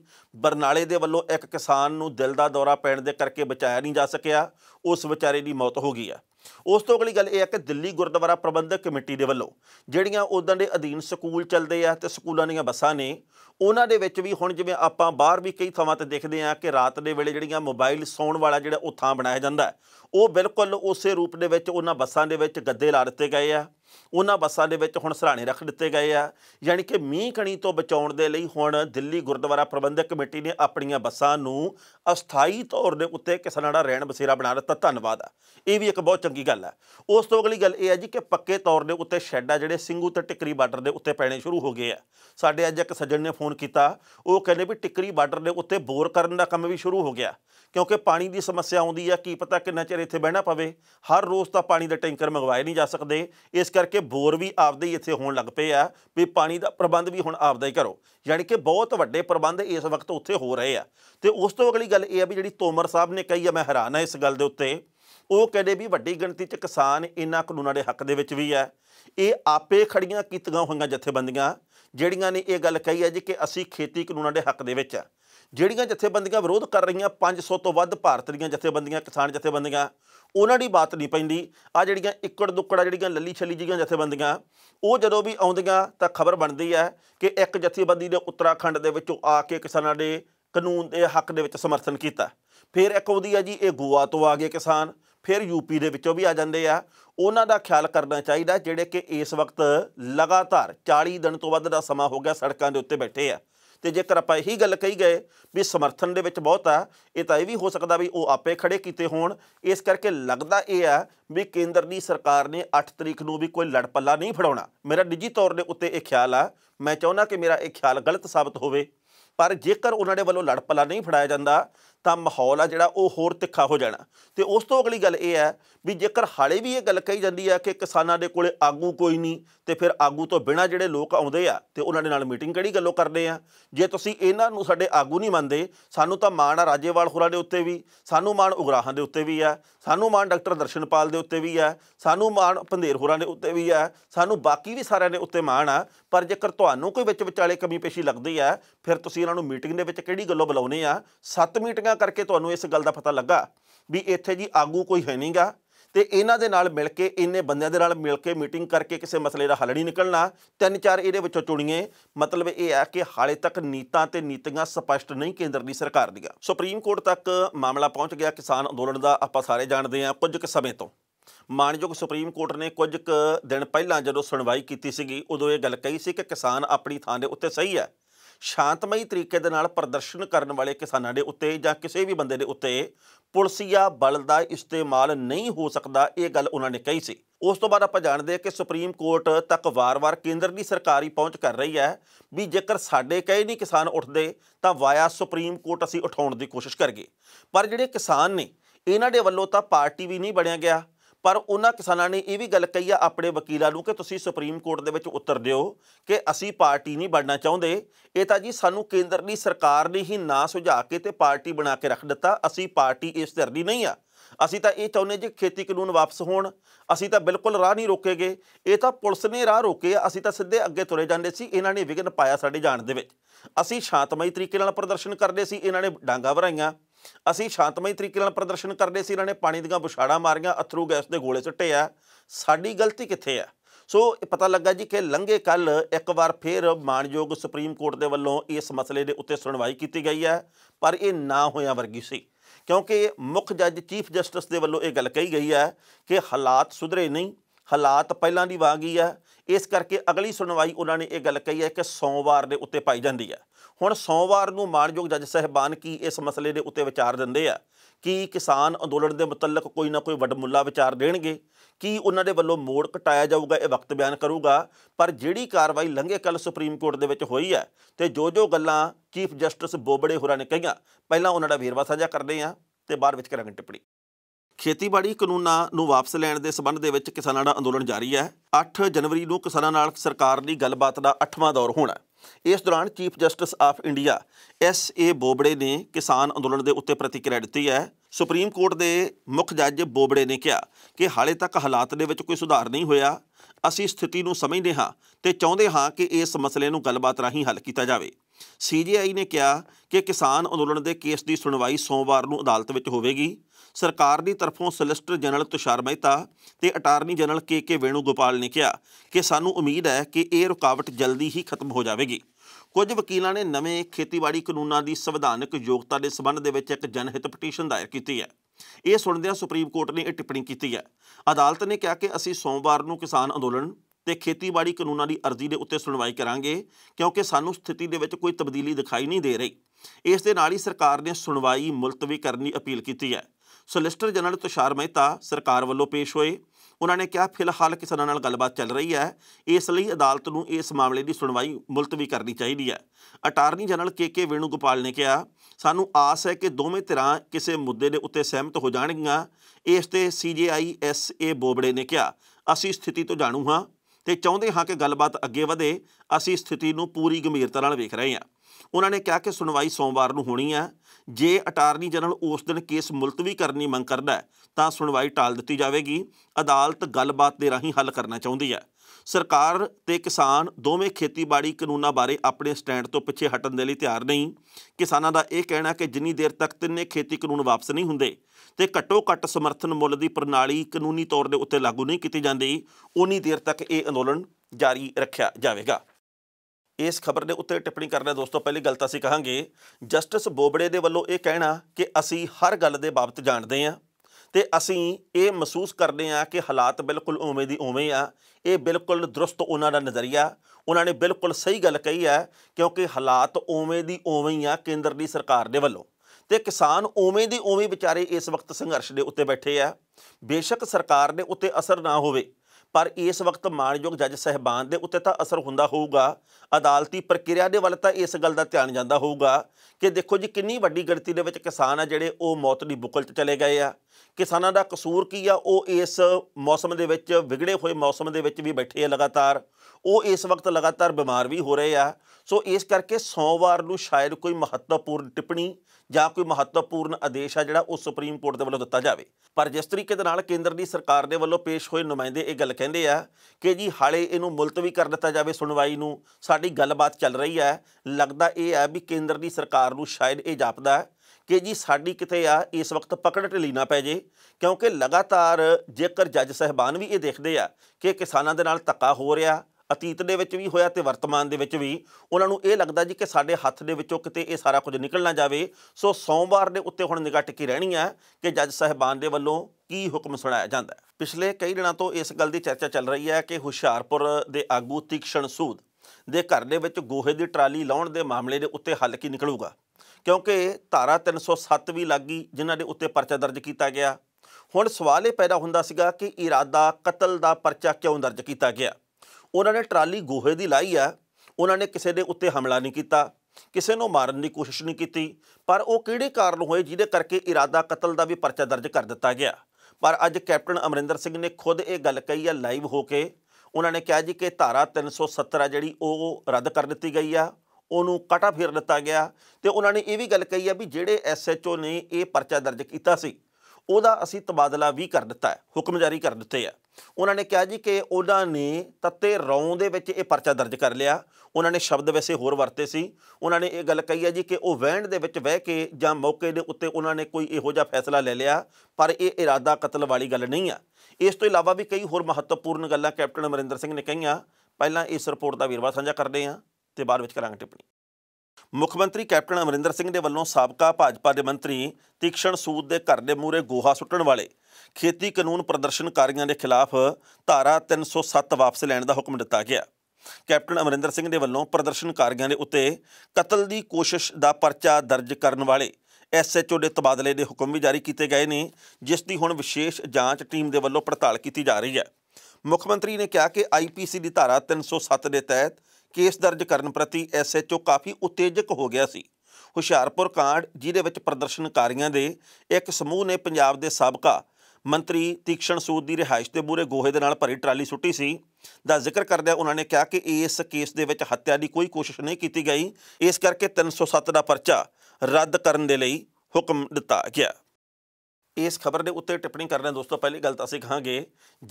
ਬਰਨਾਲੇ ਦੇ ਵੱਲੋਂ ਇੱਕ ਕਿਸਾਨ ਨੂੰ ਦਿਲ ਦਾ ਦੌਰਾ ਪੈਣ ਦੇ ਕਰਕੇ ਬਚਾਇਆ ਨਹੀਂ ਜਾ ਸਕਿਆ ਉਸ ਵਿਚਾਰੇ ਦੀ ਮੌਤ ਹੋ ਗਈ ਆ ਉਸ ਤੋਂ ਅਗਲੀ ਗੱਲ ਇਹ ਹੈ ਕਿ ਦਿੱਲੀ ਗੁਰਦੁਆਰਾ ਪ੍ਰਬੰਧਕ ਕਮੇਟੀ ਦੇ ਵੱਲੋਂ ਜਿਹੜੀਆਂ ਉਦੋਂ ਦੇ ਅਧੀਨ ਸਕੂਲ ਚੱਲਦੇ ਆ ਤੇ ਸਕੂਲਾਂ ਦੀਆਂ ਬੱਸਾਂ ਨੇ ਉਹਨਾਂ ਦੇ ਵਿੱਚ ਵੀ ਹੁਣ ਜਿਵੇਂ ਆਪਾਂ ਬਾਹਰ ਵੀ ਕਈ ਥਾਵਾਂ ਤੇ ਦੇਖਦੇ ਆ ਕਿ ਰਾਤ ਦੇ ਵੇਲੇ ਜਿਹੜੀਆਂ ਮੋਬਾਈਲ ਸੌਣ ਵਾਲਾ ਜਿਹੜਾ ਉਹ ਥਾਂ ਬਣਾਇਆ ਜਾਂਦਾ ਉਹ ਬਿਲਕੁਲ ਉਸੇ ਰੂਪ ਦੇ ਵਿੱਚ ਉਹਨਾਂ ਬੱਸਾਂ ਦੇ ਵਿੱਚ ਗੱਦੇ ਲਾ ਦਿੱਤੇ ਗਏ ਆ ਉਹਨਾਂ ਬੱਸਾਂ ਦੇ ਵਿੱਚ ਹੁਣ ਸਰਾਣੇ ਰੱਖ ਦਿੱਤੇ ਗਏ ਆ ਯਾਨੀ ਕਿ ਮੀਂਹ ਕਣੀ ਤੋਂ ਬਚਾਉਣ ਦੇ ਲਈ ਹੁਣ ਦਿੱਲੀ ਗੁਰਦੁਆਰਾ ਪ੍ਰਬੰਧਕ ਕਮੇਟੀ ਨੇ ਆਪਣੀਆਂ ਬੱਸਾਂ ਨੂੰ ਅਸਥਾਈ ਤੌਰ ਦੇ ਉੱਤੇ ਕਿਸਾਨਾਂ ਦਾ ਰਹਿਣ ਬਸੇਰਾ ਬਣਾ ਦਿੱਤਾ ਧੰਨਵਾਦ ਆ ਇਹ ਵੀ ਇੱਕ ਬਹੁਤ ਚੰਗੀ ਗੱਲ ਆ ਉਸ ਤੋਂ ਅਗਲੀ ਗੱਲ ਇਹ ਹੈ ਜੀ ਕਿ ਪੱਕੇ ਤੌਰ ਦੇ ਉੱਤੇ ਸ਼ੈੱਡ ਆ ਜਿਹੜੇ ਸਿੰਘੂ ਤੇ ਟਿਕਰੀ ਬਾਰਡਰ ਦੇ ਉੱਤੇ ਪੈਣੇ ਸ਼ੁਰੂ ਹੋ ਗਏ ਆ ਸਾਡੇ ਅੱਜ ਇੱਕ ਸੱਜਣ ਨੇ ਫੋਨ ਕੀਤਾ ਉਹ ਕਹਿੰਦੇ ਵੀ ਟਿਕਰੀ ਬਾਰਡਰ ਦੇ ਉੱਤੇ ਬੋਰ ਕਰਨ ਦਾ ਕੰਮ ਵੀ ਸ਼ੁਰੂ ਹੋ ਗਿਆ ਕਿਉਂਕਿ ਪਾਣੀ ਦੀ ਸਮੱਸਿਆ ਆਉਂਦੀ ਆ ਕੀ ਪਤਾ ਕਿੰਨਾ ਚਿਰ ਇੱਥੇ ਬਹਿਣਾ ਪਵੇ ਹਰ ਰੋਜ਼ ਤਾਂ ਪਾਣੀ ਦੇ ਟੈਂਕਰ ਮੰਗਵਾਏ ਨਹੀਂ ਜਾ ਸਕਦੇ ਇਸ ਕਰਕੇ ਕਰਕੇ ਬੋਰ ਵੀ ਆਪਦੇ ਹੀ ਇੱਥੇ ਹੋਣ ਲੱਗ ਪਏ ਆ ਵੀ ਪਾਣੀ ਦਾ ਪ੍ਰਬੰਧ ਵੀ ਹੁਣ ਆਪਦਾ ਹੀ ਕਰੋ ਯਾਨੀ ਕਿ ਬਹੁਤ ਵੱਡੇ ਪ੍ਰਬੰਧ ਇਸ ਵਕਤ ਉੱਥੇ ਹੋ ਰਹੇ ਆ ਤੇ ਉਸ ਤੋਂ ਅਗਲੀ ਗੱਲ ਇਹ ਆ ਵੀ ਜਿਹੜੀ ਤੋਮਰ ਸਾਹਿਬ ਨੇ ਕਹੀ ਆ ਮੈਂ ਹੈਰਾਨ ਆ ਇਸ ਗੱਲ ਦੇ ਉੱਤੇ ਉਹ ਕਹਿੰਦੇ ਵੀ ਵੱਡੀ ਗਿਣਤੀ 'ਚ ਕਿਸਾਨ ਇਹਨਾਂ ਕਾਨੂੰਨਾਂ ਦੇ ਹੱਕ ਦੇ ਵਿੱਚ ਵੀ ਆ ਇਹ ਆਪੇ ਖੜੀਆਂ ਕੀਤੀਆਂ ਹੋਈਆਂ ਜਥੇਬੰਦੀਆਂ ਜਿਹੜੀਆਂ ਨੇ ਇਹ ਗੱਲ ਕਹੀ ਹੈ ਜੀ ਕਿ ਅਸੀਂ ਖੇਤੀ ਕਾਨੂੰਨਾਂ ਦੇ ਹੱਕ ਦੇ ਵਿੱਚ ਆ ਜਿਹੜੀਆਂ ਜਥੇਬੰਦੀਆਂ ਵਿਰੋਧ ਕਰ ਰਹੀਆਂ 500 ਤੋਂ ਵੱਧ ਭਾਰਤ ਦੀਆਂ ਜਥੇਬੰਦੀਆਂ ਕਿਸਾਨ ਜਥੇਬੰਦੀਆਂ ਉਹਨਾਂ ਦੀ ਬਾਤ ਨਹੀਂ ਪੈਂਦੀ ਆ ਜਿਹੜੀਆਂ ਇੱਕੜ ਆ ਜਿਹੜੀਆਂ ਲੱਲੀ ਛੱਲੀ ਜੀਆਂ ਜਥੇਬੰਦੀਆਂ ਉਹ ਜਦੋਂ ਵੀ ਆਉਂਦੀਆਂ ਤਾਂ ਖਬਰ ਬਣਦੀ ਹੈ ਕਿ ਇੱਕ ਜਥੇਬੰਦੀ ਨੇ ਉੱਤਰਾਖੰਡ ਦੇ ਵਿੱਚੋਂ ਆ ਕੇ ਕਿਸਾਨਾਂ ਦੇ ਕਾਨੂੰਨ ਦੇ ਹੱਕ ਦੇ ਵਿੱਚ ਸਮਰਥਨ ਕੀਤਾ ਫਿਰ ਇੱਕ ਆਉਂਦੀ ਹੈ ਜੀ ਇਹ ਗੋਆ ਤੋਂ ਆ ਗਏ ਕਿਸਾਨ ਫਿਰ ਯੂਪੀ ਦੇ ਵਿੱਚੋਂ ਵੀ ਆ ਜਾਂਦੇ ਆ ਉਹਨਾਂ ਦਾ ਖਿਆਲ ਕਰਨਾ ਚਾਹੀਦਾ ਜਿਹੜੇ ਕਿ ਇਸ ਵਕਤ ਲਗਾਤਾਰ 40 ਦਿਨ ਤੋਂ ਵੱਧ ਦਾ ਸਮਾਂ ਹੋ ਗਿਆ ਸੜਕਾਂ ਦੇ ਉੱਤੇ ਬੈਠੇ ਆ ਤੇ ਜੇਕਰ ਆਪਾਂ ਇਹੀ ਗੱਲ ਕਹੀ ਗਏ ਵੀ ਸਮਰਥਨ ਦੇ ਵਿੱਚ ਬਹੁਤ ਆ ਇਹ ਤਾਂ ਇਹ ਵੀ ਹੋ ਸਕਦਾ ਵੀ ਉਹ ਆਪੇ ਖੜੇ ਕੀਤੇ ਹੋਣ ਇਸ ਕਰਕੇ ਲੱਗਦਾ ਇਹ ਆ ਵੀ ਕੇਂਦਰ ਦੀ ਸਰਕਾਰ ਨੇ 8 ਤਰੀਕ ਨੂੰ ਵੀ ਕੋਈ ਲੜ ਪੱਲਾ ਨਹੀਂ ਫੜਾਉਣਾ ਮੇਰਾ ਨਿੱਜੀ ਤੌਰ ਦੇ ਉੱਤੇ ਇਹ ਖਿਆਲ ਆ ਮੈਂ ਚਾਹੁੰਦਾ ਕਿ ਮੇਰਾ ਇਹ ਖਿਆਲ ਗਲਤ ਸਾਬਤ ਹੋਵੇ ਪਰ ਜੇਕਰ ਉਹਨਾਂ ਦੇ ਵੱਲੋਂ ਲੜ ਪੱਲਾ ਨਹੀਂ ਫੜਾਇਆ ਜਾਂਦਾ ਤਾਂ ਮਾਹੌਲ ਆ ਜਿਹੜਾ ਉਹ ਹੋਰ ਤਿੱਖਾ ਹੋ ਜਾਣਾ ਤੇ ਉਸ ਤੋਂ ਅਗਲੀ ਗੱਲ ਇਹ ਹੈ ਵੀ ਜੇਕਰ ਹਾਲੇ ਵੀ ਇਹ ਗੱਲ ਕਹੀ ਜਾਂਦੀ ਹੈ ਕਿ ਕਿਸਾਨਾਂ ਦੇ ਕੋਲੇ ਆਗੂ ਕੋਈ ਨਹੀਂ ਤੇ ਫਿਰ ਆਗੂ ਤੋਂ ਬਿਨਾ ਜਿਹੜੇ ਲੋਕ ਆਉਂਦੇ ਆ ਤੇ ਉਹਨਾਂ ਦੇ ਨਾਲ ਮੀਟਿੰਗ ਕਿਹੜੀ ਗੱਲੋਂ ਕਰਦੇ ਆ ਜੇ ਤੁਸੀਂ ਇਹਨਾਂ ਨੂੰ ਸਾਡੇ ਆਗੂ ਨਹੀਂ ਮੰਨਦੇ ਸਾਨੂੰ ਤਾਂ ਮਾਣ ਆ ਰਾਜੇਵਾਲ ਹੋਰਾਂ ਦੇ ਉੱਤੇ ਵੀ ਸਾਨੂੰ ਮਾਣ ਉਗਰਾਹਾਂ ਦੇ ਉੱਤੇ ਵੀ ਆ ਸਾਨੂੰ ਮਾਣ ਡਾਕਟਰ ਦਰਸ਼ਨਪਾਲ ਦੇ ਉੱਤੇ ਵੀ ਆ ਸਾਨੂੰ ਮਾਣ ਪੰਧੇਰ ਹੋਰਾਂ ਦੇ ਉੱਤੇ ਵੀ ਆ ਸਾਨੂੰ ਬਾਕੀ ਵੀ ਸਾਰਿਆਂ ਦੇ ਉੱਤੇ ਮਾਣ ਆ ਪਰ ਜੇਕਰ ਤੁਹਾਨੂੰ ਕੋਈ ਵਿੱਚ ਵਿਚਾਲੇ ਕਮੀ ਪੇਸ਼ੀ ਲੱਗਦੀ ਆ ਫਿਰ ਤੁਸੀਂ ਇਹਨਾਂ ਨੂੰ ਮੀਟਿੰਗ ਦੇ ਵਿੱਚ ਕਿਹੜੀ ਗੱਲੋਂ ਬੁਲਾਉਨੇ ਆ ਸੱਤ ਮੀਟਿੰਗ ਸੁਣਿਆ ਕਰਕੇ ਤੁਹਾਨੂੰ ਇਸ ਗੱਲ ਦਾ ਪਤਾ ਲੱਗਾ ਵੀ ਇੱਥੇ ਜੀ ਆਗੂ ਕੋਈ ਹੈ ਨਹੀਂਗਾ ਤੇ ਇਹਨਾਂ ਦੇ ਨਾਲ ਮਿਲ ਕੇ ਇੰਨੇ ਬੰਦਿਆਂ ਦੇ ਨਾਲ ਮਿਲ ਕੇ ਮੀਟਿੰਗ ਕਰਕੇ ਕਿਸੇ ਮਸਲੇ ਦਾ ਹੱਲ ਨਹੀਂ ਨਿਕਲਣਾ ਤਿੰਨ ਚਾਰ ਇਹਦੇ ਵਿੱਚੋਂ ਚੁਣੀਏ ਮਤਲਬ ਇਹ ਹੈ ਕਿ ਹਾਲੇ ਤੱਕ ਨੀਤਾਂ ਤੇ ਨੀਤੀਆਂ ਸਪਸ਼ਟ ਨਹੀਂ ਕੇਂਦਰ ਦੀ ਸਰਕਾਰ ਦੀਆਂ ਸੁਪਰੀਮ ਕੋਰਟ ਤੱਕ ਮਾਮਲਾ ਪਹੁੰਚ ਗਿਆ ਕਿਸਾਨ ਅੰਦੋਲਨ ਦਾ ਆਪਾਂ ਸਾਰੇ ਜਾਣਦੇ ਹਾਂ ਕੁਝ ਕੁ ਸਮੇਂ ਤੋਂ ਮਾਨਯੋਗ ਸੁਪਰੀਮ ਕੋਰਟ ਨੇ ਕੁਝ ਕੁ ਦਿਨ ਪਹਿਲਾਂ ਜਦੋਂ ਸੁਣਵਾਈ ਕੀਤੀ ਸੀਗੀ ਉਦੋਂ ਇਹ ਗੱਲ ਕਹੀ ਸੀ ਕਿ ਕਿਸਾਨ ਆਪਣੀ ਥਾਂ ਦੇ ਉੱਤੇ ਸਹੀ ਹੈ ਸ਼ਾਂਤਮਈ ਤਰੀਕੇ ਦੇ ਨਾਲ ਪ੍ਰਦਰਸ਼ਨ ਕਰਨ ਵਾਲੇ ਕਿਸਾਨਾਂ ਦੇ ਉੱਤੇ ਜਾਂ ਕਿਸੇ ਵੀ ਬੰਦੇ ਦੇ ਉੱਤੇ ਪੁਲਸੀਆ ਬਲ ਦਾ ਇਸਤੇਮਾਲ ਨਹੀਂ ਹੋ ਸਕਦਾ ਇਹ ਗੱਲ ਉਹਨਾਂ ਨੇ ਕਹੀ ਸੀ ਉਸ ਤੋਂ ਬਾਅਦ ਆਪਾਂ ਜਾਣਦੇ ਹਾਂ ਕਿ ਸੁਪਰੀਮ ਕੋਰਟ ਤੱਕ ਵਾਰ-ਵਾਰ ਕੇਂਦਰ ਦੀ ਸਰਕਾਰੀ ਪਹੁੰਚ ਕਰ ਰਹੀ ਹੈ ਵੀ ਜੇਕਰ ਸਾਡੇ ਕਹੇ ਨਹੀਂ ਕਿਸਾਨ ਉੱਠਦੇ ਤਾਂ ਵਾਇਆ ਸੁਪਰੀਮ ਕੋਰਟ ਅਸੀਂ ਉਠਾਉਣ ਦੀ ਕੋਸ਼ਿਸ਼ ਕਰਗੇ ਪਰ ਜਿਹੜੇ ਕਿਸਾਨ ਨੇ ਇਹਨਾਂ ਦੇ ਵੱਲੋਂ ਤਾਂ ਪਾਰਟੀ ਵੀ ਨਹੀਂ ਬਣਿਆ ਗਿਆ ਪਰ ਉਹਨਾਂ ਕਿਸਾਨਾਂ ਨੇ ਇਹ ਵੀ ਗੱਲ ਕਹੀ ਆ ਆਪਣੇ ਵਕੀਲਾਂ ਨੂੰ ਕਿ ਤੁਸੀਂ ਸੁਪਰੀਮ ਕੋਰਟ ਦੇ ਵਿੱਚ ਉਤਰ ਦਿਓ ਕਿ ਅਸੀਂ ਪਾਰਟੀ ਨਹੀਂ ਬਣਨਾ ਚਾਹੁੰਦੇ ਇਹ ਤਾਂ ਜੀ ਸਾਨੂੰ ਕੇਂਦਰ ਦੀ ਸਰਕਾਰ ਨੇ ਹੀ ਨਾ ਸੁਝਾ ਕੇ ਤੇ ਪਾਰਟੀ ਬਣਾ ਕੇ ਰੱਖ ਦਿੱਤਾ ਅਸੀਂ ਪਾਰਟੀ ਇਸ ਧਿਰ ਦੀ ਨਹੀਂ ਆ ਅਸੀਂ ਤਾਂ ਇਹ ਚਾਹੁੰਦੇ ਜੀ ਖੇਤੀ ਕਾਨੂੰਨ ਵਾਪਸ ਹੋਣ ਅਸੀਂ ਤਾਂ ਬਿਲਕੁਲ ਰਾਹ ਨਹੀਂ ਰੋਕੇਗੇ ਇਹ ਤਾਂ ਪੁਲਿਸ ਨੇ ਰਾਹ ਰੋਕੇ ਆ ਅਸੀਂ ਤਾਂ ਸਿੱਧੇ ਅੱਗੇ ਤੁਰੇ ਜਾਂਦੇ ਸੀ ਇਹਨਾਂ ਨੇ ਵਿਗਨ ਪਾਇਆ ਸਾਡੇ ਜਾਣ ਦੇ ਵਿੱਚ ਅਸੀਂ ਸ਼ਾਂਤਮਈ ਤਰੀਕੇ ਨਾਲ ਪ੍ਰਦਰਸ਼ਨ ਕਰਦੇ ਸੀ ਇਹਨਾਂ ਨੇ ਡਾਂਗਾ ਭਰਾਈਆਂ ਅਸੀਂ ਸ਼ਾਂਤਮਈ ਤਰੀਕੇ ਨਾਲ ਪ੍ਰਦਰਸ਼ਨ ਕਰਦੇ ਸੀ ਇਹਨਾਂ ਨੇ ਪਾਣੀ ਦੀਆਂ ਬੁਛਾੜਾਂ ਮਾਰੀਆਂ ਅਥਰੂ ਗੈਸ ਦੇ ਗੋਲੇ ਸੁੱਟੇ ਆ ਸਾਡੀ ਗਲਤੀ ਕਿੱਥੇ ਆ ਸੋ ਇਹ ਪਤਾ ਲੱਗਾ ਜੀ ਕਿ ਲੰਘੇ ਕੱਲ ਇੱਕ ਵਾਰ ਫੇਰ ਮਾਨਯੋਗ ਸੁਪਰੀਮ ਕੋਰਟ ਦੇ ਵੱਲੋਂ ਇਸ ਮਸਲੇ ਦੇ ਉੱਤੇ ਸੁਣਵਾਈ ਕੀਤੀ ਗਈ ਹੈ ਪਰ ਇਹ ਨਾ ਹੋਇਆ ਵਰਗੀ ਸੀ ਕਿਉਂਕਿ ਮੁੱਖ ਜੱਜ ਚੀਫ ਜਸਟਿਸ ਦੇ ਵੱਲੋਂ ਇਹ ਗੱਲ ਕਹੀ ਗਈ ਹੈ ਕਿ ਹਾਲਾਤ ਸੁਧਰੇ ਨਹੀਂ ਹਾਲਾਤ ਪਹਿਲਾਂ ਦੀ ਵਾਂਗੀ ਆ ਇਸ ਕਰਕੇ ਅਗਲੀ ਸੁਣਵਾਈ ਉਹਨਾਂ ਨੇ ਇਹ ਗੱਲ ਕਹੀ ਹੈ ਕਿ ਸੋਮਵਾਰ ਦੇ ਉੱਤੇ ਪਾਈ ਜਾਂਦੀ ਹੈ ਹੁਣ ਸੋਮਵਾਰ ਨੂੰ ਮਾਨਯੋਗ ਜੱਜ ਸਹਿਬਾਨ ਕੀ ਇਸ ਮਸਲੇ ਦੇ ਉੱਤੇ ਵਿਚਾਰ ਦਿੰਦੇ ਆ ਕਿ ਕਿਸਾਨ ਅੰਦੋਲਨ ਦੇ ਮੁਤਲਕ ਕੋਈ ਨਾ ਕੋਈ ਵੱਡਮੁੱਲਾ ਵਿਚਾਰ ਦੇਣਗੇ ਕਿ ਉਹਨਾਂ ਦੇ ਵੱਲੋਂ ਮੋੜ ਘਟਾਇਆ ਜਾਊਗਾ ਇਹ ਵਕਤ ਬਿਆਨ ਕਰੂਗਾ ਪਰ ਜਿਹੜੀ ਕਾਰਵਾਈ ਲੰਘੇ ਕੱਲ ਸੁਪਰੀਮ ਕੋਰਟ ਦੇ ਵਿੱਚ ਹੋਈ ਹੈ ਤੇ ਜੋ ਜੋ ਗੱਲਾਂ ਚੀਫ ਜਸਟਿਸ ਬੋਬੜੇ ਹੋਰਾਂ ਨੇ ਕਹੀਆਂ ਪਹਿਲਾਂ ਉਹਨਾਂ ਦਾ ਵੇਰਵਾ ਸਾਂਝਾ ਕਰਦੇ ਆ ਤੇ ਬਾਅਦ ਵਿੱਚ ਕਰਾਂਗੇ ਟਿੱਪਣੀ ਖੇਤੀਬਾੜੀ ਕਾਨੂੰਨਾਂ ਨੂੰ ਵਾਪਸ ਲੈਣ ਦੇ ਸਬੰਧ ਦੇ ਵਿੱਚ ਕਿਸਾਨਾਂ ਦਾ ਅੰਦੋਲਨ ਜਾਰੀ ਹੈ 8 ਜਨਵਰੀ ਨੂੰ ਕਿਸਾਨਾਂ ਨਾਲ ਸਰਕਾਰ ਦੀ ਗੱਲਬਾਤ ਦਾ 8ਵਾਂ ਦੌਰ ਹੋਣਾ ਇਸ ਦੌਰਾਨ chief justice of India S A Bobde ਨੇ ਕਿਸਾਨ ਅੰਦੋਲਨ ਦੇ ਉੱਤੇ ਪ੍ਰਤੀਕਿਰਿਆ ਦਿੱਤੀ ਹੈ ਸੁਪਰੀਮ ਕੋਰਟ ਦੇ ਮੁੱਖ ਜੱਜ ਬੋਬੜੇ ਨੇ ਕਿਹਾ ਕਿ ਹਾਲੇ ਤੱਕ ਹਾਲਾਤ ਦੇ ਵਿੱਚ ਕੋਈ ਸੁਧਾਰ ਨਹੀਂ ਹੋਇਆ ਅਸੀਂ ਸਥਿਤੀ ਨੂੰ ਸਮਝਦੇ ਹਾਂ ਤੇ ਚਾਹੁੰਦੇ ਹਾਂ ਕਿ ਇਸ ਮਸਲੇ ਨੂੰ ਗੱਲਬਾਤ ਰਾਹੀਂ ਹੱਲ ਕੀਤਾ ਜਾਵੇ ਸੀਜੀਆਈ ਨੇ ਕਿਹਾ ਕਿ ਕਿਸਾਨ ਅੰਦੋਲਨ ਦੇ ਕੇਸ ਦੀ ਸੁਣਵਾਈ ਸੋਮਵਾਰ ਨੂੰ ਅਦਾਲਤ ਵਿੱਚ ਹੋਵੇਗੀ ਸਰਕਾਰ ਦੀ ਤਰਫੋਂ ਸਲਿਸਟਰ ਜਨਰਲ ਤੁਸ਼ਾਰ ਮਹਿਤਾ ਤੇ attorney general K K Venugopal ਨੇ ਕਿਹਾ ਕਿ ਸਾਨੂੰ ਉਮੀਦ ਹੈ ਕਿ ਇਹ ਰੁਕਾਵਟ ਜਲਦੀ ਹੀ ਖਤਮ ਹੋ ਜਾਵੇਗੀ ਕੁਝ ਵਕੀਲਾਂ ਨੇ ਨਵੇਂ ਖੇਤੀਬਾੜੀ ਕਾਨੂੰਨਾਂ ਦੀ ਸੰਵਿਧਾਨਕ ਯੋਗਤਾ ਦੇ ਸਬੰਧ ਦੇ ਵਿੱਚ ਇੱਕ ਜਨਹਿਤ ਪਟੀਸ਼ਨ ਦਾਇਰ ਕੀਤੀ ਹੈ ਇਹ ਸੁਣਦਿਆਂ ਸੁਪਰੀਮ ਕੋਰਟ ਨੇ ਇਹ ਟਿੱਪਣੀ ਕੀਤੀ ਹੈ ਅਦਾਲਤ ਨੇ ਕਿਹਾ ਕਿ ਅਸੀਂ ਸੋਮਵਾਰ ਨੂੰ ਕਿਸਾਨ ਅੰਦੋਲਨ ਤੇ ਖੇਤੀਬਾੜੀ ਕਾਨੂੰਨਾਂ ਦੀ ਅਰਜ਼ੀ ਦੇ ਉੱਤੇ ਸੁਣਵਾਈ ਕਰਾਂਗੇ ਕਿਉਂਕਿ ਸਾਨੂੰ ਸਥਿਤੀ ਦੇ ਵਿੱਚ ਕੋਈ ਤਬਦੀਲੀ ਦਿਖਾਈ ਨਹੀਂ ਦੇ ਰਹੀ ਇਸ ਦੇ ਨਾਲ ਹੀ ਸਰਕਾਰ ਨੇ ਸੁਣਵਾਈ ਮੁਲਤਵੀ ਕਰਨ ਦੀ ਅਪੀਲ ਕੀਤੀ ਹੈ ਸੋਲਿਸਟਰ ਜਨਰਲ ਤੁਸ਼ਾਰ ਮਹਿਤਾ ਸਰਕਾਰ ਵੱਲੋਂ ਪੇਸ਼ ਹੋਏ ਉਹਨਾਂ ਨੇ ਕਿਹਾ ਫਿਲਹਾਲ ਕਿਸਾਨਾਂ ਨਾਲ ਗੱਲਬਾਤ ਚੱਲ ਰਹੀ ਹੈ ਇਸ ਲਈ ਅਦਾਲਤ ਨੂੰ ਇਸ ਮਾਮਲੇ ਦੀ ਸੁਣਵਾਈ ਮੁਲਤਵੀ ਕਰਨੀ ਚਾਹੀਦੀ ਹੈ attorney general K K Venugopal ਨੇ ਕਿਹਾ ਸਾਨੂੰ ਆਸ ਹੈ ਕਿ ਦੋਵੇਂ ਧਿਰਾਂ ਕਿਸੇ ਮੁੱਦੇ ਦੇ ਉੱਤੇ ਸਹਿਮਤ ਹੋ ਜਾਣਗੀਆਂ ਇਸ ਤੇ ਸੀਜੀਆਈ ਐਸਏ ਬੋਬੜੇ ਨੇ ਕਿਹਾ ਅਸੀਂ ਸਥਿਤੀ ਤੋਂ ਜਾਣੂ ਹਾਂ ਤੇ ਚਾਹੁੰਦੇ ਹਾਂ ਕਿ ਗੱਲਬਾਤ ਅੱਗੇ ਵਧੇ ਅਸੀਂ ਸਥਿਤੀ ਨੂੰ ਪੂਰੀ ਗੰਭੀਰਤਾ ਨਾਲ ਵੇਖ ਰਹੇ ਹਾਂ ਉਹਨਾਂ ਨੇ ਕਿਹਾ ਕਿ ਸੁਣਵਾਈ ਸੋਮਵਾਰ ਨੂੰ ਹੋਣੀ ਹੈ ਜੇ ਅਟਾਰਨੀ ਜਨਰਲ ਉਸ ਦਿਨ ਕੇਸ ਮੁਲਤਵੀ ਕਰਨੀ ਮੰਗ ਕਰਦਾ ਹੈ ਤਾਂ ਸੁਣਵਾਈ ਟਾਲ ਦਿੱਤੀ ਜਾਵੇਗੀ ਅਦਾਲਤ ਗੱਲਬਾਤ ਦੇ ਰਾਹੀਂ ਹੱਲ ਕਰਨਾ ਚਾਹੁੰਦੀ ਹੈ ਸਰਕਾਰ ਤੇ ਕਿਸਾਨ ਦੋਵੇਂ ਖੇਤੀਬਾੜੀ ਕਾਨੂੰਨਾਂ ਬਾਰੇ ਆਪਣੇ ਸਟੈਂਡ ਤੋਂ ਪਿੱਛੇ ਹਟਣ ਦੇ ਲਈ ਤਿਆਰ ਨਹੀਂ ਕਿਸਾਨਾਂ ਦਾ ਇਹ ਕਹਿਣਾ ਕਿ ਜਿੰਨੀ ਦੇਰ ਤੱਕ ਤਿੰਨੇ ਖੇਤੀ ਕਾਨੂੰਨ ਵਾਪਸ ਨਹੀਂ ਹੁੰਦੇ ਤੇ ਘੱਟੋ ਘੱਟ ਸਮਰਥਨ ਮੁੱਲ ਦੀ ਪ੍ਰਣਾਲੀ ਕਾਨੂੰਨੀ ਤੌਰ ਦੇ ਉੱਤੇ ਲਾਗੂ ਨਹੀਂ ਕੀਤੀ ਜਾਂਦੀ ਉਨੀ ਦੇਰ ਤੱਕ ਇਹ ਅੰਦੋਲਨ ਜਾਰੀ ਰੱਖਿਆ ਜਾਵੇਗਾ ਇਸ ਖਬਰ ਦੇ ਉੱਤੇ ਟਿੱਪਣੀ ਕਰਨਾ ਦੋਸਤੋ ਪਹਿਲੀ ਗੱਲ ਤਾਂ ਅਸੀਂ ਕਹਾਂਗੇ ਜਸਟਿਸ ਬੋਬੜੇ ਦੇ ਵੱਲੋਂ ਇਹ ਕਹਿਣਾ ਕਿ ਅਸੀਂ ਹਰ ਗੱਲ ਦੇ ਬਾਬਤ ਜਾਣਦੇ ਹਾਂ ਤੇ ਅਸੀਂ ਇਹ ਮਹਿਸੂਸ ਕਰਦੇ ਹਾਂ ਕਿ ਹਾਲਾਤ ਬਿਲਕੁਲ ਉਵੇਂ ਦੀ ਉਵੇਂ ਆ ਇਹ ਬਿਲਕੁਲ ਦਰਸਤ ਉਹਨਾਂ ਦਾ ਨਜ਼ਰੀਆ ਉਹਨਾਂ ਨੇ ਬਿਲਕੁਲ ਸਹੀ ਗੱਲ ਕਹੀ ਹੈ ਕਿਉਂਕਿ ਹਾਲਾਤ ਉਵੇਂ ਦੀ ਉਵੇਂ ਹੀ ਆ ਕੇਂਦਰ ਦੀ ਸਰਕਾਰ ਦੇ ਵੱਲੋਂ ਤੇ ਕਿਸਾਨ ਉਵੇਂ ਦੀ ਉਵੇਂ ਵਿਚਾਰੇ ਇਸ ਵਕਤ ਸੰਘਰਸ਼ ਦੇ ਉੱਤੇ ਬੈਠੇ ਆ ਬੇਸ਼ੱਕ ਸਰਕਾਰ ਦੇ ਉੱਤੇ ਅਸਰ ਨਾ ਹੋਵੇ ਪਰ ਇਸ ਵਕਤ ਮਾਨਯੋਗ ਜੱਜ ਸਹਿਬਾਨ ਦੇ ਉੱਤੇ ਤਾਂ ਅਸਰ ਹੁੰਦਾ ਹੋਊਗਾ ਅਦਾਲਤੀ ਪ੍ਰਕਿਰਿਆ ਦੇ ਵੱਲ ਤਾਂ ਇਸ ਗੱਲ ਦਾ ਧਿਆਨ ਜਾਂਦਾ ਹੋਊਗਾ ਕਿ ਦੇਖੋ ਜੀ ਕਿੰਨੀ ਵੱਡੀ ਗਿਣਤੀ ਦੇ ਵਿੱਚ ਕਿਸਾਨ ਆ ਜਿਹੜੇ ਉਹ ਮੌਤ ਦੀ ਬੁਕਲ 'ਚ ਚਲੇ ਗਏ ਆ ਕਿਸਾਨਾਂ ਦਾ ਕਸੂਰ ਕੀ ਆ ਉਹ ਇਸ ਮੌਸਮ ਦੇ ਵਿੱਚ ਵਿਗੜੇ ਹੋਏ ਮੌਸਮ ਦੇ ਵਿੱਚ ਵੀ ਬੈਠੇ ਆ ਲਗਾਤਾਰ ਉਹ ਇਸ ਵਕਤ ਲਗਾਤਾਰ ਬਿਮਾਰ ਵੀ ਹੋ ਰਹੇ ਆ ਸੋ ਇਸ ਕਰਕੇ ਸੋਮਵਾਰ ਨੂੰ ਸ਼ਾਇਦ ਕੋਈ ਮਹੱਤਵਪੂਰਨ ਟਿੱਪਣੀ ਜਾਂ ਕੋਈ ਮਹੱਤਵਪੂਰਨ ਆਦੇਸ਼ ਆ ਜਿਹੜਾ ਉਹ ਸੁਪਰੀਮ ਕੋਰਟ ਦੇ ਵੱਲੋਂ ਦਿੱਤਾ ਜਾਵੇ ਪਰ ਜਿਸ ਤਰੀਕੇ ਦੇ ਨਾਲ ਕੇਂਦਰ ਦੀ ਸਰਕਾਰ ਦੇ ਵੱਲੋਂ ਪੇਸ਼ ਹੋਏ ਨੁਮਾਇੰਦੇ ਇਹ ਗੱਲ ਕਹਿੰਦੇ ਆ ਕਿ ਜੀ ਹਾਲੇ ਇਹਨੂੰ ਮੁਲਤਵੀ ਕਰ ਦਿੱਤਾ ਜਾਵੇ ਸੁਣਵਾਈ ਨੂੰ ਸਾਡੀ ਗੱਲਬਾਤ ਚੱਲ ਰਹੀ ਹੈ ਲੱਗਦਾ ਇਹ ਹੈ ਵੀ ਕੇਂਦਰ ਦੀ ਸਰਕਾਰ ਨੂੰ ਸ਼ਾਇਦ ਇਹ ਜਾਪਦਾ ਹੈ ਕਿ ਜੀ ਸਾਡੀ ਕਿਤੇ ਆ ਇਸ ਵਕਤ ਪਕੜ ਢਿੱਲੀ ਨਾ ਪੈ ਜੇ ਕਿਉਂਕਿ ਲਗਾਤਾਰ ਜੇਕਰ ਜੱਜ ਸਹਿਬਾਨ ਵੀ ਇਹ ਦੇਖਦੇ ਆ ਕਿ ਕਿਸਾਨਾਂ ਦੇ ਨਾਲ ਧੱਕਾ ਹੋ ਰਿਹਾ ਅਤੀਤ ਦੇ ਵਿੱਚ ਵੀ ਹੋਇਆ ਤੇ ਵਰਤਮਾਨ ਦੇ ਵਿੱਚ ਵੀ ਉਹਨਾਂ ਨੂੰ ਇਹ ਲੱਗਦਾ ਜੀ ਕਿ ਸਾਡੇ ਹੱਥ ਦੇ ਵਿੱਚੋਂ ਕਿਤੇ ਇਹ ਸਾਰਾ ਕੁਝ ਨਿਕਲ ਨਾ ਜਾਵੇ ਸੋ ਸੋਮਵਾਰ ਦੇ ਉੱਤੇ ਹੁਣ ਨਿਗਾਹ ਟਿਕੀ ਰਹਿਣੀ ਹੈ ਕਿ ਜੱਜ ਸਾਹਿਬਾਨ ਦੇ ਵੱਲੋਂ ਕੀ ਹੁਕਮ ਸੁਣਾਇਆ ਜਾਂਦਾ ਹੈ ਪਿਛਲੇ ਕਈ ਦਿਨਾਂ ਤੋਂ ਇਸ ਗੱਲ ਦੀ ਚਰਚਾ ਚੱਲ ਰਹੀ ਹੈ ਕਿ ਹੁਸ਼ਿਆਰਪੁਰ ਦੇ ਆਗੂ ਤਿਕਸ਼ਣ ਸੂਦ ਦੇ ਘਰ ਦੇ ਵਿੱਚ ਗੋਹੇ ਦੀ ਟਰਾਲੀ ਲਾਉਣ ਦੇ ਮਾਮਲੇ ਦੇ ਉੱਤੇ ਹੱਲ ਕੀ ਨਿਕਲੂਗਾ ਕਿਉਂਕਿ ਧਾਰਾ 307 ਵੀ ਲੱਗੀ ਜਿਨ੍ਹਾਂ ਦੇ ਉੱਤੇ ਪਰਚਾ ਦਰਜ ਕੀਤਾ ਗਿਆ ਹੁਣ ਸਵਾਲ ਇਹ ਪੈਦਾ ਹੁੰਦਾ ਸੀਗਾ ਕਿ ਇਰਾਦਾ ਕਤਲ ਦਾ ਪਰਚਾ ਕਿਉਂ ਦਰਜ ਕੀਤਾ ਗਿਆ ਉਹਨਾਂ ਨੇ ਟਰਾਲੀ ਗੋਹੇ ਦੀ ਲਾਈ ਆ ਉਹਨਾਂ ਨੇ ਕਿਸੇ ਦੇ ਉੱਤੇ ਹਮਲਾ ਨਹੀਂ ਕੀਤਾ ਕਿਸੇ ਨੂੰ ਮਾਰਨ ਦੀ ਕੋਸ਼ਿਸ਼ ਨਹੀਂ ਕੀਤੀ ਪਰ ਉਹ ਕਿਹੜੇ ਕਾਰਨ ਹੋਏ ਜਿਹਦੇ ਕਰਕੇ ਇਰਾਦਾ ਕਤਲ ਦਾ ਵੀ ਪਰਚਾ ਦਰਜ ਕਰ ਦਿੱਤਾ ਗਿਆ ਪਰ ਅੱਜ ਕੈਪਟਨ ਅਮਰਿੰਦਰ ਸਿੰਘ ਨੇ ਖੁਦ ਇਹ ਗੱਲ ਕਹੀ ਆ ਲਾਈਵ ਹੋ ਕੇ ਉਹਨਾਂ ਨੇ ਕਿਹਾ ਜੀ ਕਿ ਧਾਰਾ 370 ਜਿਹੜੀ ਉਹ ਰੱਦ ਕਰ ਦਿੱਤੀ ਗਈ ਆ ਉਹਨੂੰ ਕਟਾ ਫੇਰ ਦਿੱਤਾ ਗਿਆ ਤੇ ਉਹਨਾਂ ਨੇ ਇਹ ਵੀ ਗੱਲ ਕਹੀ ਆ ਵੀ ਜਿਹੜੇ ਐਸਐਚਓ ਨੇ ਇਹ ਪਰਚਾ ਦਰਜ ਕੀਤਾ ਸੀ ਉਹਦਾ ਅਸੀਂ ਤਬਾਦਲਾ ਵੀ ਕਰ ਦਿੱਤਾ ਹੈ ਹੁਕਮ ਜਾਰੀ ਕਰ ਦਿੱਤੇ ਆ ਉਹਨਾਂ ਨੇ ਕਿਹਾ ਜੀ ਕਿ ਉਹਨਾਂ ਨੇ ਤੱਤੇ ਰੌਂ ਦੇ ਵਿੱਚ ਇਹ ਪਰਚਾ ਦਰਜ ਕਰ ਲਿਆ ਉਹਨਾਂ ਨੇ ਸ਼ਬਦ ਵੈਸੇ ਹੋਰ ਵਰਤੇ ਸੀ ਉਹਨਾਂ ਨੇ ਇਹ ਗੱਲ ਕਹੀ ਹੈ ਜੀ ਕਿ ਉਹ ਵਹਿਣ ਦੇ ਵਿੱਚ ਬਹਿ ਕੇ ਜਾਂ ਮੌਕੇ ਦੇ ਉੱਤੇ ਉਹਨਾਂ ਨੇ ਕੋਈ ਇਹੋ ਜਿਹਾ ਫੈਸਲਾ ਲੈ ਲਿਆ ਪਰ ਇਹ ਇਰਾਦਾ ਕਤਲ ਵਾਲੀ ਗੱਲ ਨਹੀਂ ਆ ਇਸ ਤੋਂ ਇਲਾਵਾ ਵੀ ਕਈ ਹੋਰ ਮਹੱਤਵਪੂਰਨ ਗੱਲਾਂ ਕੈਪਟਨ ਅਮਰਿੰਦਰ ਸਿੰਘ ਨੇ ਕਹੀਆਂ ਪਹਿਲਾਂ ਇਸ ਰਿਪੋਰਟ ਦਾ ਵੀਰਵਾ ਸਾਂਝਾ ਕਰਦੇ ਹਾਂ ਤੇ ਬਾਅਦ ਵਿੱਚ ਕਰਾਂਗੇ ਟਿੱਪਣੀ ਮੁੱਖ ਮੰਤਰੀ ਕੈਪਟਨ ਅਮਰਿੰਦਰ ਸਿੰਘ ਦੇ ਵੱਲੋਂ ਸਾਬਕਾ ਭਾਜਪਾ ਦੇ ਮੰਤਰੀ ਤਿਕਸ਼ਣ ਸੂਦ ਦੇ ਘਰ ਦੇ ਮੂਹਰੇ ਗੋਹਾ ਸੁੱਟਣ ਵਾਲੇ ਖੇਤੀ ਕਾਨੂੰਨ ਪ੍ਰਦਰਸ਼ਨਕਾਰੀਆਂ ਦੇ ਖਿਲਾਫ ਧਾਰਾ 307 ਵਾਪਸ ਲੈਣ ਦਾ ਹੁਕਮ ਦਿੱਤਾ ਗਿਆ ਕੈਪਟਨ ਅਮਰਿੰਦਰ ਸਿੰਘ ਦੇ ਵੱਲੋਂ ਪ੍ਰਦਰਸ਼ਨਕਾਰੀਆਂ ਦੇ ਉੱਤੇ ਕਤਲ ਦੀ ਕੋਸ਼ਿਸ਼ ਦਾ ਪਰਚਾ ਦਰਜ ਕਰਨ ਵਾਲੇ ਐਸਐਚਓ ਦੇ ਤਬਾਦਲੇ ਦੇ ਹੁਕਮ ਵੀ ਜਾਰੀ ਕੀਤੇ ਗਏ ਨੇ ਜਿਸ ਦੀ ਹੁਣ ਵਿਸ਼ੇਸ਼ ਜਾਂਚ ਟੀਮ ਦੇ ਵੱਲੋਂ ਪੜਤਾਲ ਕੀਤੀ ਜਾ ਰਹੀ ਹੈ ਮੁੱਖ ਮੰਤਰੀ ਨੇ ਕਿਹਾ ਕਿ ਆਈਪੀਸੀ ਦੀ ਧਾਰਾ 307 ਦੇ ਤਹਿਤ ਕੇਸ ਦਰਜ ਕਰਨ ਪ੍ਰਤੀ ਐਸਐਚਓ ਕਾਫੀ ਉਤੇਜਕ ਹੋ ਗਿਆ ਸੀ ਹੁਸ਼ਿਆਰਪੁਰ ਕਾਂਡ ਜਿਹਦੇ ਵਿੱਚ ਪ੍ਰਦਰਸ਼ਨਕਾਰੀਆਂ ਦੇ ਇੱਕ ਸਮੂਹ ਨੇ ਪੰਜਾਬ ਦੇ ਸਾਬਕਾ ਮੰਤਰੀ ਤੀਕਸ਼ਣ ਸੂਦ ਦੀ ਰਿਹਾਇਸ਼ ਦੇ ਬੂਰੇ ਗੋਹੇ ਦੇ ਨਾਲ ਭਰੀ ਟਰਾਲੀ ਸੁੱਟੀ ਸੀ ਦਾ ਜ਼ਿਕਰ ਕਰਦਿਆਂ ਉਹਨਾਂ ਨੇ ਕਿਹਾ ਕਿ ਇਸ ਕੇਸ ਦੇ ਵਿੱਚ ਹੱਤਿਆ ਦੀ ਕੋਈ ਕੋਸ਼ਿਸ਼ ਨਹੀਂ ਕੀਤੀ ਗਈ ਇਸ ਕਰਕੇ 307 ਦਾ ਪਰਚਾ ਰੱਦ ਕਰਨ ਦੇ ਲਈ ਹੁਕਮ ਦਿੱਤਾ ਗਿਆ ਇਸ ਖਬਰ ਦੇ ਉੱਤੇ ਟਿੱਪਣੀ ਕਰ ਰਹੇ ਦੋਸਤੋ ਪਹਿਲੀ ਗੱਲ ਤਾਂ ਅਸੀਂ ਕਹਾਂਗੇ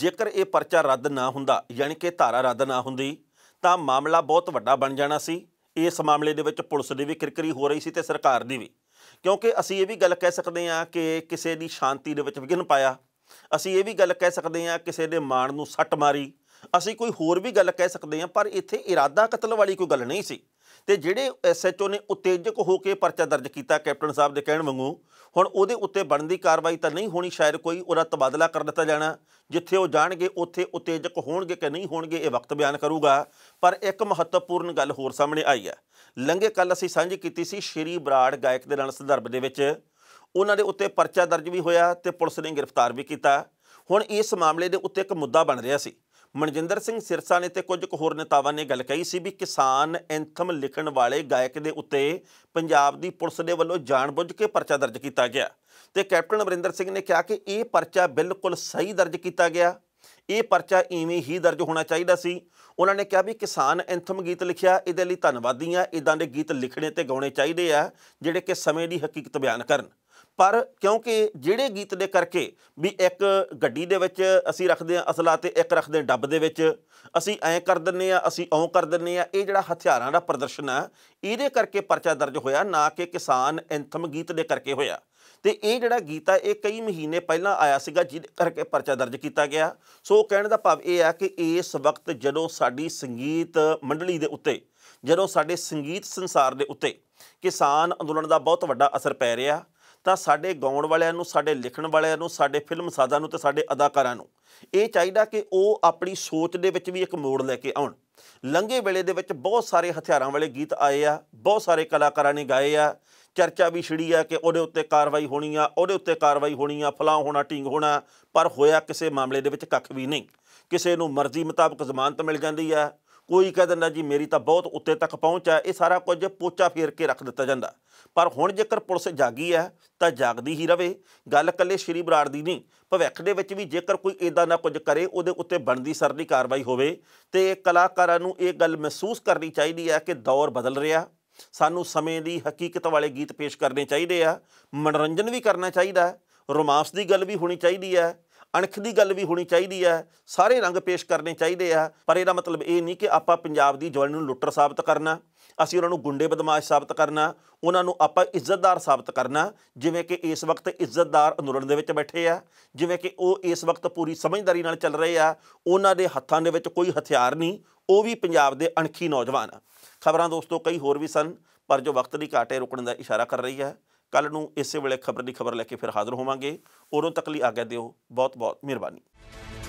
ਜੇਕਰ ਇਹ ਪਰਚਾ ਰੱਦ ਨਾ ਹੁੰਦਾ ਯਾਨੀ ਕਿ ਧਾਰਾ ਰੱਦ ਨਾ ਹੁੰਦੀ ਤਾਂ ਮਾਮਲਾ ਬਹੁਤ ਵੱਡਾ ਬਣ ਜਾਣਾ ਸੀ ਇਸ ਮਾਮਲੇ ਦੇ ਵਿੱਚ ਪੁਲਿਸ ਦੀ ਵੀ ਕਿਰਕਰੀ ਹੋ ਰਹੀ ਸੀ ਤੇ ਸਰਕਾਰ ਦੀ ਵੀ ਕਿਉਂਕਿ ਅਸੀਂ ਇਹ ਵੀ ਗੱਲ ਕਹਿ ਸਕਦੇ ਹਾਂ ਕਿ ਕਿਸੇ ਦੀ ਸ਼ਾਂਤੀ ਦੇ ਵਿੱਚ ਵਿਘਨ ਪਾਇਆ ਅਸੀਂ ਇਹ ਵੀ ਗੱਲ ਕਹਿ ਸਕਦੇ ਹਾਂ ਕਿਸੇ ਦੇ ਮਾਣ ਨੂੰ ਸੱਟ ਮਾਰੀ ਅਸੀਂ ਕੋਈ ਹੋਰ ਵੀ ਗੱਲ ਕਹਿ ਸਕਦੇ ਹਾਂ ਪਰ ਇੱਥੇ ਇਰਾਦਾ ਕਤਲ ਵਾਲੀ ਕੋਈ ਗੱਲ ਨਹੀਂ ਸੀ ਤੇ ਜਿਹੜੇ ਐਸਐਚਓ ਨੇ ਉਤੇਜਕ ਹੋ ਕੇ ਪਰਚਾ ਦਰਜ ਕੀਤਾ ਕੈਪਟਨ ਸਾਹਿਬ ਦੇ ਕਹਿਣ ਵਾਂਗੂ ਹੁਣ ਉਹਦੇ ਉੱਤੇ ਬਣਦੀ ਕਾਰਵਾਈ ਤਾਂ ਨਹੀਂ ਹੋਣੀ ਸ਼ਾਇਦ ਕੋਈ ਉਹਦਾ ਤਬਾਦਲਾ ਕਰ ਦਿੱਤਾ ਜਾਣਾ ਜਿੱਥੇ ਉਹ ਜਾਣਗੇ ਉੱਥੇ ਉਤੇਜਕ ਹੋਣਗੇ ਕਿ ਨਹੀਂ ਹੋਣਗੇ ਇਹ ਵਕਤ ਬਿਆਨ ਕਰੂਗਾ ਪਰ ਇੱਕ ਮਹੱਤਵਪੂਰਨ ਗੱਲ ਹੋਰ ਸਾਹਮਣੇ ਆਈ ਹੈ ਲੰਗੇ ਕੱਲ ਅਸੀਂ ਸਾਂਝੀ ਕੀਤੀ ਸੀ ਸ਼੍ਰੀ ਬਰਾੜ ਗਾਇਕ ਦੇ ਨਾਲ ਸੰਦਰਭ ਦੇ ਵਿੱਚ ਉਹਨਾਂ ਦੇ ਉੱਤੇ ਪਰਚਾ ਦਰਜ ਵੀ ਹੋਇਆ ਤੇ ਪੁਲਿਸ ਨੇ ਗ੍ਰਿਫਤਾਰ ਵੀ ਕੀਤਾ ਹੁਣ ਇਸ ਮਾਮਲੇ ਦੇ ਉੱਤੇ ਇੱਕ ਮੁੱਦਾ ਬਣ ਰਿਹਾ ਸੀ ਮਨਜਿੰਦਰ ਸਿੰਘ ਸਿਰਸਾ ਨੇ ਤੇ ਕੁਝ ਹੋਰ ਨੇਤਾਵਾਂ ਨੇ ਗੱਲ ਕਹੀ ਸੀ ਵੀ ਕਿਸਾਨ ਐਂਥਮ ਲਿਖਣ ਵਾਲੇ ਗਾਇਕ ਦੇ ਉੱਤੇ ਪੰਜਾਬ ਦੀ ਪੁਲਿਸ ਦੇ ਵੱਲੋਂ ਜਾਣਬੁੱਝ ਕੇ ਪਰਚਾ ਦਰਜ ਕੀਤਾ ਗਿਆ ਤੇ ਕੈਪਟਨ ਅਮਰਿੰਦਰ ਸਿੰਘ ਨੇ ਕਿਹਾ ਕਿ ਇਹ ਪਰਚਾ ਬਿਲਕੁਲ ਸਹੀ ਦਰਜ ਕੀਤਾ ਗਿਆ ਇਹ ਪਰਚਾ ਇਵੇਂ ਹੀ ਦਰਜ ਹੋਣਾ ਚਾਹੀਦਾ ਸੀ ਉਹਨਾਂ ਨੇ ਕਿਹਾ ਵੀ ਕਿਸਾਨ ਐਂਥਮ ਗੀਤ ਲਿਖਿਆ ਇਹਦੇ ਲਈ ਧੰਨਵਾਦੀ ਇਦਾਂ ਦੇ ਗੀਤ ਲਿਖਣੇ ਤੇ ਗਾਉਣੇ ਚਾਹੀਦੇ ਆ ਜਿਹੜੇ ਕਿ ਸਮੇਂ ਦੀ ਹਕੀਕਤ ਬਿਆਨ ਕਰਨ ਪਰ ਕਿਉਂਕਿ ਜਿਹੜੇ ਗੀਤ ਦੇ ਕਰਕੇ ਵੀ ਇੱਕ ਗੱਡੀ ਦੇ ਵਿੱਚ ਅਸੀਂ ਰੱਖਦੇ ਆ ਅਸਲਾ ਤੇ ਇੱਕ ਰੱਖਦੇ ਆ ਡੱਬ ਦੇ ਵਿੱਚ ਅਸੀਂ ਐ ਕਰ ਦਿੰਨੇ ਆ ਅਸੀਂ ਔਂ ਕਰ ਦਿੰਨੇ ਆ ਇਹ ਜਿਹੜਾ ਹਥਿਆਰਾਂ ਦਾ ਪ੍ਰਦਰਸ਼ਨ ਆ ਇਹਦੇ ਕਰਕੇ ਪਰਚਾ ਦਰਜ ਹੋਇਆ ਨਾ ਕਿ ਕਿਸਾਨ ਐਂਥਮ ਗੀਤ ਦੇ ਕਰਕੇ ਹੋਇਆ ਤੇ ਇਹ ਜਿਹੜਾ ਗੀਤ ਆ ਇਹ ਕਈ ਮਹੀਨੇ ਪਹਿਲਾਂ ਆਇਆ ਸੀਗਾ ਜਿਹਦੇ ਕਰਕੇ ਪਰਚਾ ਦਰਜ ਕੀਤਾ ਗਿਆ ਸੋ ਕਹਿਣ ਦਾ ਭਾਵ ਇਹ ਆ ਕਿ ਇਸ ਵਕਤ ਜਦੋਂ ਸਾਡੀ ਸੰਗੀਤ ਮੰਡਲੀ ਦੇ ਉੱਤੇ ਜਦੋਂ ਸਾਡੇ ਸੰਗੀਤ ਸੰਸਾਰ ਦੇ ਉੱਤੇ ਕਿਸਾਨ ਅੰਦੋਲਨ ਦਾ ਬਹੁਤ ਵੱਡਾ ਅਸਰ ਪੈ ਰਿਹਾ ਤਾਂ ਸਾਡੇ ਗਾਉਣ ਵਾਲਿਆਂ ਨੂੰ ਸਾਡੇ ਲਿਖਣ ਵਾਲਿਆਂ ਨੂੰ ਸਾਡੇ ਫਿਲਮ ਸਾਜ਼ਾਂ ਨੂੰ ਤੇ ਸਾਡੇ ਅਦਾਕਾਰਾਂ ਨੂੰ ਇਹ ਚਾਹੀਦਾ ਕਿ ਉਹ ਆਪਣੀ ਸੋਚ ਦੇ ਵਿੱਚ ਵੀ ਇੱਕ ਮੋੜ ਲੈ ਕੇ ਆਉਣ ਲੰਗੇ ਵੇਲੇ ਦੇ ਵਿੱਚ ਬਹੁਤ ਸਾਰੇ ਹਥਿਆਰਾਂ ਵਾਲੇ ਗੀਤ ਆਏ ਆ ਬਹੁਤ ਸਾਰੇ ਕਲਾਕਾਰਾਂ ਨੇ ਗਾਏ ਆ ਚਰਚਾ ਵੀ ਛਿੜੀ ਆ ਕਿ ਉਹਦੇ ਉੱਤੇ ਕਾਰਵਾਈ ਹੋਣੀ ਆ ਉਹਦੇ ਉੱਤੇ ਕਾਰਵਾਈ ਹੋਣੀ ਆ ਫਲਾਂ ਹੋਣਾ ਟਿੰਗ ਹੋਣਾ ਪਰ ਹੋਇਆ ਕਿਸੇ ਮਾਮਲੇ ਦੇ ਵਿੱਚ ਕੱਖ ਵੀ ਨਹੀਂ ਕਿਸੇ ਨੂੰ ਮਰਜ਼ੀ ਮੁਤਾਬਕ ਜ਼ਮਾਨਤ ਮਿਲ ਜਾਂਦੀ ਆ ਕੋਈ ਕਹਿ ਦਿੰਦਾ ਜੀ ਮੇਰੀ ਤਾਂ ਬਹੁਤ ਉੱਤੇ ਤੱਕ ਪਹੁੰਚ ਆ ਇਹ ਸਾਰਾ ਕੁਝ ਪੋਚਾ ਫੇਰ ਕੇ ਰੱਖ ਦਿੱਤਾ ਜਾਂਦਾ ਪਰ ਹੁਣ ਜੇਕਰ ਪੁਲਿਸ ਜਾਗੀ ਹੈ ਤਾਂ ਜਾਗਦੀ ਹੀ ਰਵੇ ਗੱਲ ਕੱਲੇ ਸ਼੍ਰੀ ਬਰਾੜ ਦੀ ਨਹੀਂ ਭਵਿੱਖ ਦੇ ਵਿੱਚ ਵੀ ਜੇਕਰ ਕੋਈ ਇਦਾਂ ਨਾ ਕੁਝ ਕਰੇ ਉਹਦੇ ਉੱਤੇ ਬਣਦੀ ਸਰਦੀ ਕਾਰਵਾਈ ਹੋਵੇ ਤੇ ਕਲਾਕਾਰਾਂ ਨੂੰ ਇਹ ਗੱਲ ਮਹਿਸੂਸ ਕਰਨੀ ਚਾਹੀਦੀ ਹੈ ਕਿ ਦੌਰ ਬਦਲ ਰਿਹਾ ਸਾਨੂੰ ਸਮੇਂ ਦੀ ਹਕੀਕਤ ਵਾਲੇ ਗੀਤ ਪੇਸ਼ ਕਰਨੇ ਚਾਹੀਦੇ ਆ ਮਨੋਰੰਜਨ ਵੀ ਕਰਨਾ ਚਾਹੀਦਾ ਰੋਮਾਂਸ ਦੀ ਗੱਲ ਵੀ ਹੋਣੀ ਚਾਹੀਦੀ ਹੈ ਅਣਖ ਦੀ ਗੱਲ ਵੀ ਹੋਣੀ ਚਾਹੀਦੀ ਹੈ ਸਾਰੇ ਰੰਗ ਪੇਸ਼ ਕਰਨੇ ਚਾਹੀਦੇ ਆ ਪਰ ਇਹਦਾ ਮਤਲਬ ਇਹ ਨਹੀਂ ਕਿ ਆਪਾਂ ਪੰਜਾਬ ਦੀ ਜਵਾਨੀ ਨੂੰ ਲੁੱਟਰ ਸਾਬਤ ਕਰਨਾ ਅਸੀਂ ਉਹਨਾਂ ਨੂੰ ਗੁੰਡੇ ਬਦਮਾਸ਼ ਸਾਬਤ ਕਰਨਾ ਉਹਨਾਂ ਨੂੰ ਆਪਾਂ ਇੱਜ਼ਤਦਾਰ ਸਾਬਤ ਕਰਨਾ ਜਿਵੇਂ ਕਿ ਇਸ ਵਕਤ ਇੱਜ਼ਤਦਾਰ ਅੰਦੋਲਨ ਦੇ ਵਿੱਚ ਬੈਠੇ ਆ ਜਿਵੇਂ ਕਿ ਉਹ ਇਸ ਵਕਤ ਪੂਰੀ ਸਮਝਦਾਰੀ ਨਾਲ ਚੱਲ ਰਹੇ ਆ ਉਹਨਾਂ ਦੇ ਹੱਥਾਂ ਦੇ ਵਿੱਚ ਕੋਈ ਹਥਿਆਰ ਨਹੀਂ ਉਹ ਵੀ ਪੰਜਾਬ ਦੇ ਅਣਖੀ ਨੌਜਵਾਨ ਆ ਖਬਰਾਂ ਦੋਸਤੋ ਕਈ ਹੋਰ ਵੀ ਸਨ ਪਰ ਜੋ ਵਕਤ ਦੀ ਘਾਟੇ ਰੁਕਣ ਦਾ ਇਸ਼ਾਰਾ ਕਰ ਰਹੀ ਹੈ ਕੱਲ ਨੂੰ ਇਸੇ ਵੇਲੇ ਖਬਰ ਦੀ ਖਬਰ ਲੈ ਕੇ ਫਿਰ ਹਾਜ਼ਰ ਹੋਵਾਂਗੇ ਉਦੋਂ ਤੱਕ ਲਈ ਆਗਿਆ ਦਿਓ ਬਹੁਤ ਬਹੁਤ ਮਿਹਰਬਾਨੀ